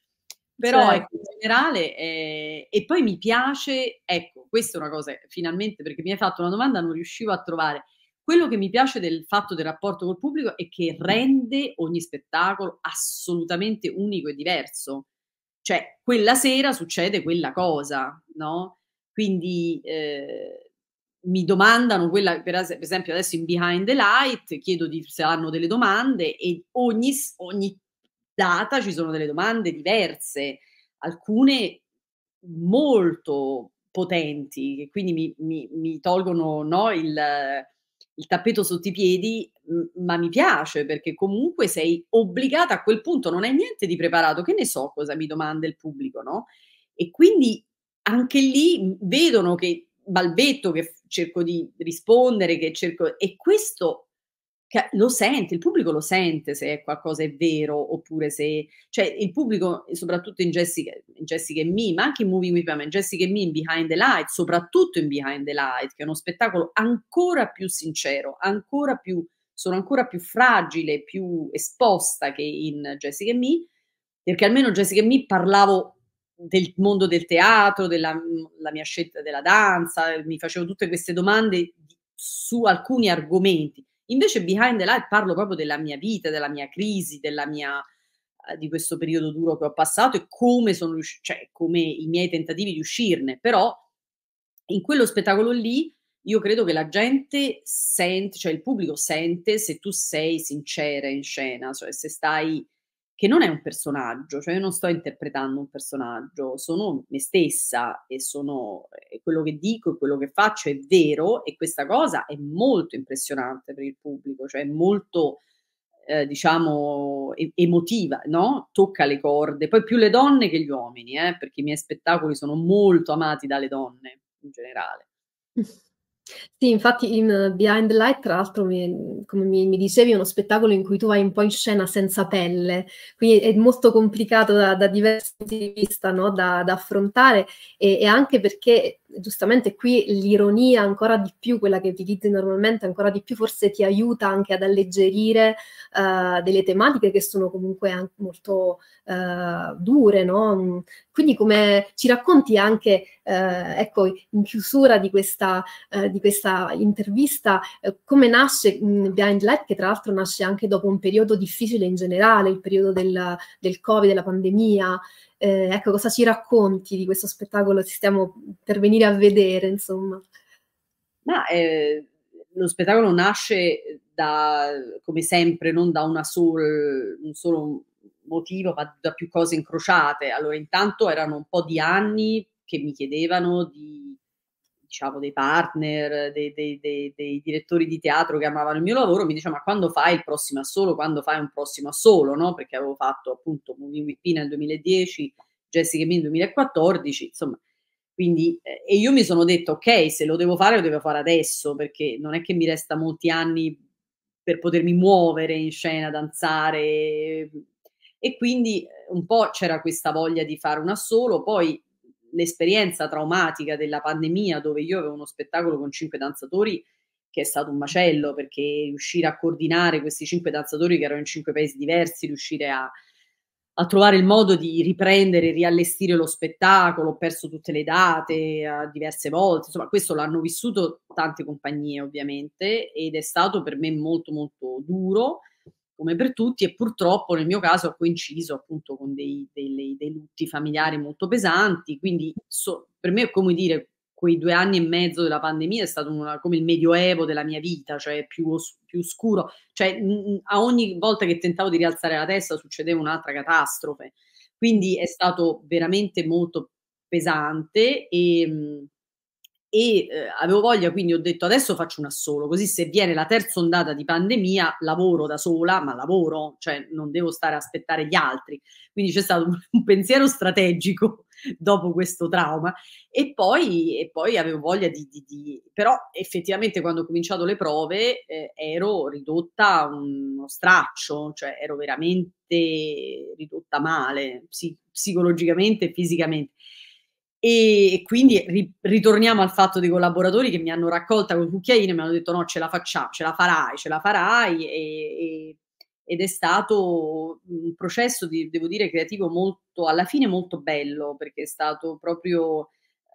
però certo. ecco, in generale, eh, e poi mi piace, ecco, questa è una cosa finalmente perché mi hai fatto una domanda, non riuscivo a trovare. Quello che mi piace del fatto del rapporto col pubblico è che rende ogni spettacolo assolutamente unico e diverso. Cioè, quella sera succede quella cosa, no? Quindi eh, mi domandano quella, per esempio adesso in Behind the Light, chiedo di, se hanno delle domande e ogni, ogni data ci sono delle domande diverse, alcune molto potenti, che quindi mi, mi, mi tolgono no, il, il tappeto sotto i piedi, ma mi piace perché comunque sei obbligata a quel punto, non hai niente di preparato, che ne so cosa mi domanda il pubblico, no? E quindi anche lì vedono che balbetto, che cerco di rispondere, che cerco... E questo che lo sente, il pubblico lo sente se qualcosa è vero oppure se, cioè il pubblico, soprattutto in Jessica, in Jessica e Me, ma anche in Moving With Me, Jessica e Me, in Behind the Light, soprattutto in Behind the Light, che è uno spettacolo ancora più sincero, ancora più, sono ancora più fragile, più esposta che in Jessica e Me, perché almeno Jessica e Me parlavo del mondo del teatro, della mia scelta della danza, mi facevo tutte queste domande su alcuni argomenti. Invece Behind the Light parlo proprio della mia vita, della mia crisi, della mia, eh, di questo periodo duro che ho passato e come, sono, cioè, come i miei tentativi di uscirne. Però in quello spettacolo lì io credo che la gente sente, cioè il pubblico sente se tu sei sincera in scena, cioè se stai che non è un personaggio, cioè io non sto interpretando un personaggio, sono me stessa e sono e quello che dico e quello che faccio è vero e questa cosa è molto impressionante per il pubblico, cioè è molto eh, diciamo emotiva, no? Tocca le corde, poi più le donne che gli uomini, eh? perché i miei spettacoli sono molto amati dalle donne in generale. Sì, infatti in eh, Behind the Light, tra l'altro, mi, come mi, mi, dicevi, è uno spettacolo in cui tu vai un po' in scena senza pelle, quindi è molto complicato da, da diversi punti di vista no? da, da, affrontare e, e, anche perché giustamente qui l'ironia ancora di più, quella che utilizzi normalmente ancora di più, forse ti aiuta anche ad alleggerire uh, delle tematiche che sono comunque molto uh, dure, no? Quindi come ci racconti anche, uh, ecco, in chiusura di questa... di questa intervista eh, come nasce mh, mm, Blind Light, che tra l'altro nasce anche dopo un periodo difficile in generale, il periodo del, del Covid, della pandemia. Eh, ecco, cosa ci racconti di questo spettacolo che stiamo per venire a vedere, insomma? Ma eh, lo spettacolo nasce da, come sempre, non da una sol, un solo motivo, ma da più cose incrociate. Allora, intanto erano un po' di anni che mi chiedevano di diciamo, dei partner, dei, dei, dei, dei, direttori di teatro che amavano il mio lavoro, mi diceva ma quando fai il prossimo assolo, quando fai un prossimo assolo, no? Perché avevo fatto appunto Moving with nel 2010, Jessica Me nel 2014, insomma. Quindi, eh, e io mi sono detto, ok, se lo devo fare, lo devo fare adesso, perché non è che mi resta molti anni per potermi muovere in scena, danzare. E quindi eh, un po' c'era questa voglia di fare una solo, poi l'esperienza traumatica della pandemia dove io avevo uno spettacolo con cinque danzatori che è stato un macello perché riuscire a coordinare questi cinque danzatori che erano in cinque paesi diversi, riuscire a, a trovare il modo di riprendere, riallestire lo spettacolo, ho perso tutte le date eh, diverse volte, insomma questo l'hanno vissuto tante compagnie ovviamente ed è stato per me molto molto duro come per tutti e purtroppo nel mio caso ha coinciso appunto con dei, dei, dei, lutti familiari molto pesanti, quindi so, per me è come dire quei due anni e mezzo della pandemia è stato una, come il medioevo della mia vita, cioè più, os, più oscuro, cioè mh, a ogni volta che tentavo di rialzare la testa succedeva un'altra catastrofe, quindi è stato veramente molto pesante e mh, mhmm, e eh, avevo voglia, quindi ho detto adesso faccio un assolo, così se viene la terza ondata di pandemia lavoro da sola, ma lavoro, cioè non devo stare a aspettare gli altri. Quindi c'è stato un, un pensiero strategico dopo questo trauma e poi, e poi avevo voglia di, di, di, però effettivamente quando ho cominciato le prove eh, ero ridotta a uno straccio, cioè ero veramente ridotta male, psi- psicologicamente e fisicamente. E quindi ri- ritorniamo al fatto dei collaboratori che mi hanno raccolta con cucchiaino e mi hanno detto no, ce la facciamo, ce la farai, ce la farai. E, e, ed è stato un processo, di, devo dire, creativo molto, alla fine molto bello, perché è stato proprio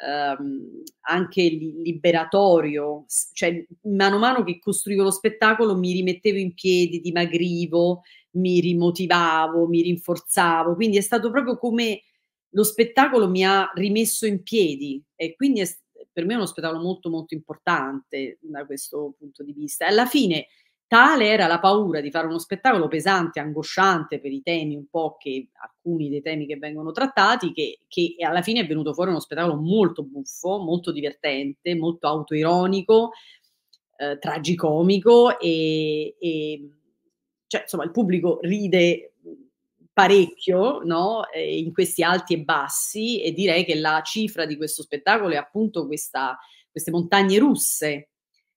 ehm, anche liberatorio. Cioè, mano a mano che costruivo lo spettacolo mi rimettevo in piedi, dimagrivo, mi rimotivavo, mi rinforzavo. Quindi è stato proprio come lo spettacolo mi ha rimesso in piedi e quindi è, per me è uno spettacolo molto molto importante da questo punto di vista. Alla fine tale era la paura di fare uno spettacolo pesante, angosciante per i temi un po' che alcuni dei temi che vengono trattati, che, che alla fine è venuto fuori uno spettacolo molto buffo, molto divertente, molto autoironico, eh, tragicomico e, e cioè, insomma, il pubblico ride parecchio no? eh, in questi alti e bassi e direi che la cifra di questo spettacolo è appunto questa, queste montagne russe,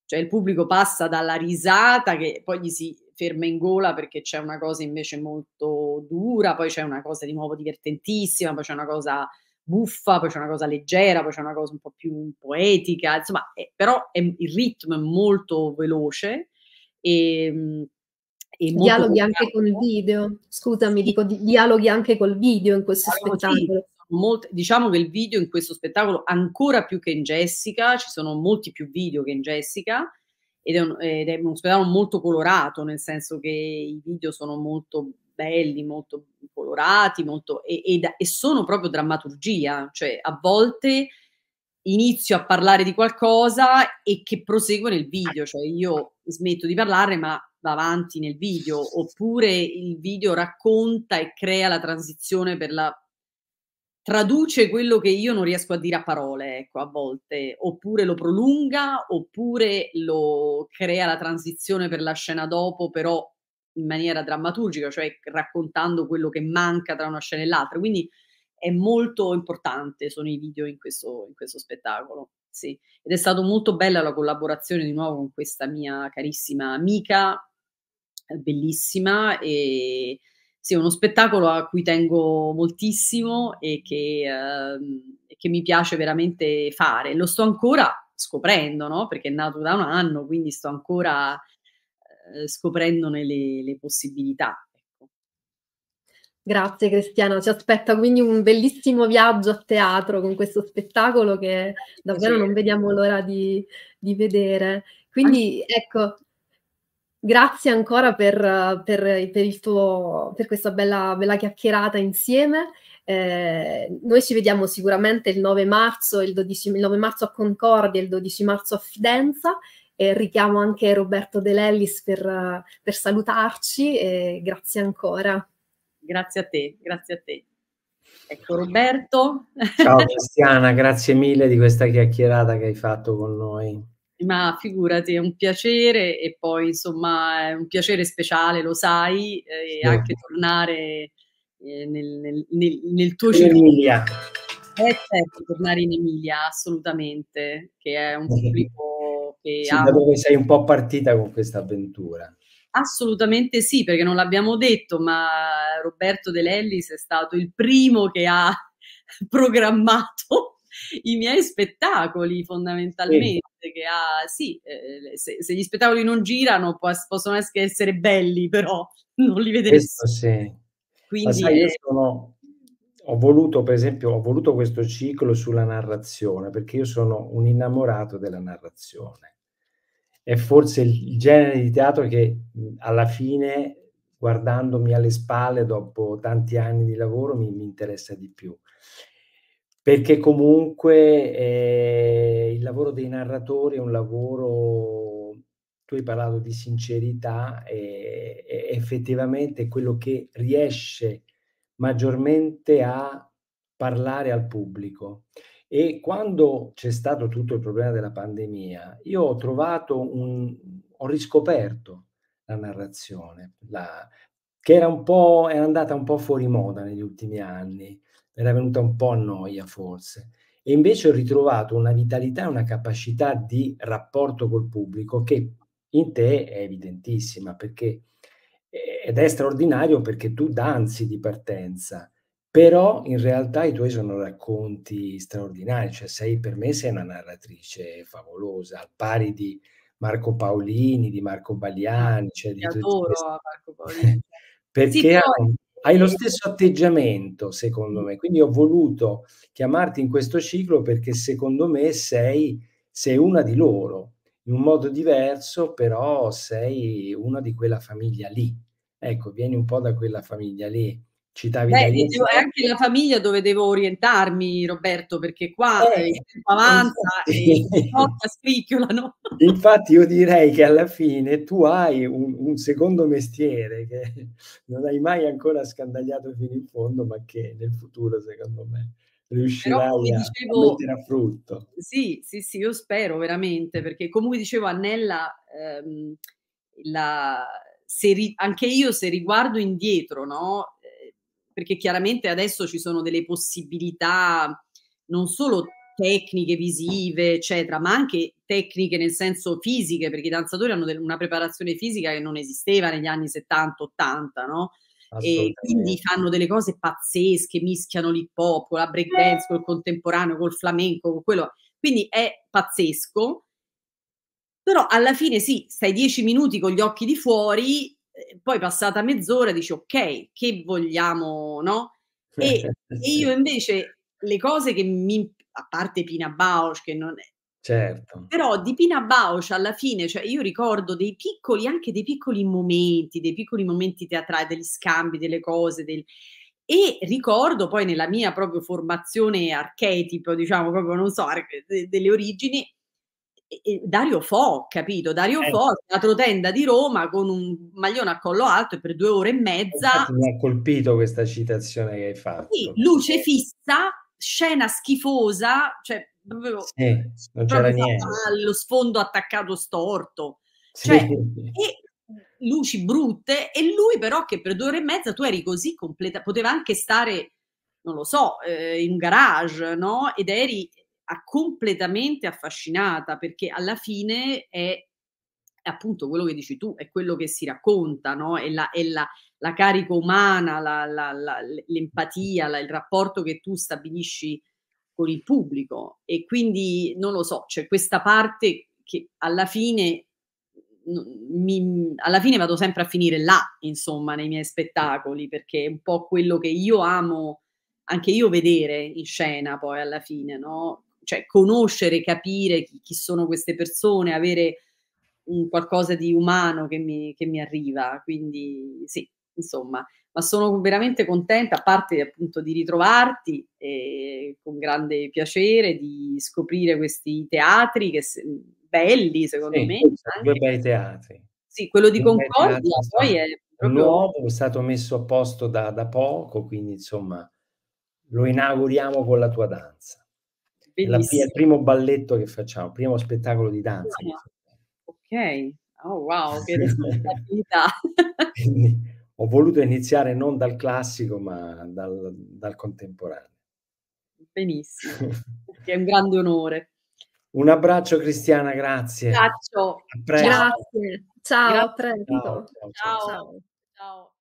cioè il pubblico passa dalla risata che poi gli si ferma in gola perché c'è una cosa invece molto dura, poi c'è una cosa di nuovo divertentissima, poi c'è una cosa buffa, poi c'è una cosa leggera, poi c'è una cosa un po' più poetica, insomma, è, eh, però è, il ritmo è molto veloce e ehm, e dialoghi anche col video, scusami, sì. dico di, dialoghi anche col video in questo dialoghi, spettacolo. Molti, diciamo che il video in questo spettacolo ancora più che in Jessica, ci sono molti più video che in Jessica ed è, un, ed è uno spettacolo molto colorato, nel senso che i video sono molto belli, molto colorati, molto, e, e, e sono proprio drammaturgia, cioè a volte inizio a parlare di qualcosa e che prosegue nel video, cioè io smetto di parlare ma va avanti nel video, oppure il video racconta e crea la transizione per la traduce quello che io non riesco a dire a parole, ecco, a volte, oppure lo prolunga, oppure lo crea la transizione per la scena dopo, però in maniera drammaturgica, cioè raccontando quello che manca tra una scena e l'altra. Quindi è molto importante, sono i video in questo, in questo spettacolo. Sì. Ed è stata molto bella la collaborazione di nuovo con questa mia carissima amica, eh, bellissima e sì, uno spettacolo a cui tengo moltissimo e che, eh, che mi piace veramente fare. Lo sto ancora scoprendo, no? perché è nato da un anno, quindi sto ancora eh, scoprendone le, le possibilità. Ecco. Grazie Cristiana, ci aspetta quindi un bellissimo viaggio a teatro con questo spettacolo che davvero sì. non vediamo l'ora di, di vedere. Quindi ecco, Grazie ancora per, per, per, tuo, per questa bella, bella, chiacchierata insieme. Eh, noi ci vediamo sicuramente il 9 marzo, il, 12, il 9 marzo a Concordia, il 12 marzo a Fidenza e richiamo anche Roberto De per, per salutarci e grazie ancora. Grazie a te, grazie a te. Ecco Roberto. Ciao Cristiana, grazie mille di questa chiacchierata che hai fatto con noi ma figurati, è un piacere e poi insomma è un piacere speciale, lo sai, eh, e sì. anche tornare eh, nel, nel, nel, tuo circuito. Eh certo, tornare in Emilia, assolutamente, che è un pubblico che sì, ha... dove sei un po' partita con questa avventura. Assolutamente sì, perché non l'abbiamo detto, ma Roberto De è stato il primo che ha programmato i miei spettacoli fondamentalmente. Sì. Che ha, sì, eh, se, se, gli spettacoli non girano possono anche essere belli, però non li vede Questo Sì. Quindi, sai, io sono, ho voluto, per esempio, ho voluto questo ciclo sulla narrazione perché io sono un innamorato della narrazione. È forse il genere di teatro che alla fine, guardandomi alle spalle dopo tanti anni di lavoro, mi, mi interessa di più perché comunque eh, il lavoro dei narratori è un lavoro, tu hai parlato di sincerità, è, è effettivamente quello che riesce maggiormente a parlare al pubblico. E quando c'è stato tutto il problema della pandemia, io ho trovato un, ho riscoperto la narrazione, la, che era un po', era andata un po' fuori moda negli ultimi anni era venuta un po' a noia forse. E invece ho ritrovato una vitalità una capacità di rapporto col pubblico che in te è evidentissima perché, ed è straordinario perché tu danzi di partenza, però in realtà i tuoi sono racconti straordinari, cioè sei, per me sei una narratrice favolosa, al pari di Marco Paolini, di Marco Bagliani. Cioè di adoro questi... Marco Paolini. Cioè. perché sì, però... Hai lo stesso atteggiamento, secondo me. Quindi ho voluto chiamarti in questo ciclo perché secondo me sei, sei una di loro, in un modo diverso, però sei una di quella famiglia lì. Ecco, vieni un po' da quella famiglia lì Citavi Beh, dicevo, è anche la famiglia dove devo orientarmi, Roberto, perché qua eh, il tempo avanza infatti, e porta scricchiolano. Infatti, io direi che alla fine tu hai un, un, secondo mestiere che non hai mai ancora scandagliato fino in fondo, ma che nel futuro, secondo me, riuscirai Però, a, dicevo, a mettere a frutto. Sì, sì, sì, io spero veramente, perché come dicevo Annella ehm, la, ri, anche io se riguardo indietro, no? perché chiaramente adesso ci sono delle possibilità non solo tecniche visive, eccetera, ma anche tecniche nel senso fisiche, perché i danzatori hanno una preparazione fisica che non esisteva negli anni 70-80, no? E quindi fanno delle cose pazzesche, mischiano l'hip hop, la breakdance col contemporaneo, col flamenco, con quello. Quindi è pazzesco. Però alla fine sì, stai dieci minuti con gli occhi di fuori eh, poi passata mezz'ora dici ok, che vogliamo, no? E, e io invece le cose che mi, a parte Pina Bausch che non è, Certo. Però di Pina Bausch alla fine, cioè io ricordo dei piccoli, anche dei piccoli momenti, dei piccoli momenti teatrali, degli scambi, delle cose, del... e ricordo poi nella mia proprio formazione archetipo, diciamo proprio, non so, delle origini, Dario Fo, capito? Dario eh. Fo, teatro tenda di Roma con un maglione a collo alto e per due ore e mezza. mi ha colpito questa citazione che hai fatto. Sì, luce fissa, scena schifosa, cioè proprio, sì, non c'era niente. Lo sfondo attaccato storto. Cioè, e luci brutte e lui però che per due ore e mezza tu eri così completa, poteva anche stare non lo so, eh, in un garage, no? Ed eri completamente affascinata perché alla fine è appunto quello che dici tu, è quello che si racconta, no? è, la, è la, la carica umana, la, la, l'empatia, il rapporto che tu stabilisci con il pubblico e quindi non lo so, c'è questa parte che alla fine mi, alla fine vado sempre a finire là, insomma, nei miei spettacoli, perché è un po' quello che io amo anche io vedere in scena poi alla fine, no? cioè, conoscere, capire chi, chi, sono queste persone, avere un qualcosa di umano che mi, che mi arriva. Quindi sì, insomma, ma sono veramente contenta, a parte appunto di ritrovarti e con grande piacere di scoprire questi teatri che se, belli, secondo sì, me. Due bei teatri. Sì, quello di Concordia poi è proprio... nuovo, è stato messo a posto da, da poco, quindi insomma lo inauguriamo con la tua danza. Bellissimo. È il primo balletto che facciamo, il primo spettacolo di ah, danza. ok, oh wow, che responsabilità. ho voluto iniziare non dal classico, ma dal, dal contemporaneo. Benissimo, è un grande onore. Un abbraccio Cristiana, grazie. Un abbraccio. Grazie. Ciao, grazie. a presto. ciao. ciao. ciao. ciao.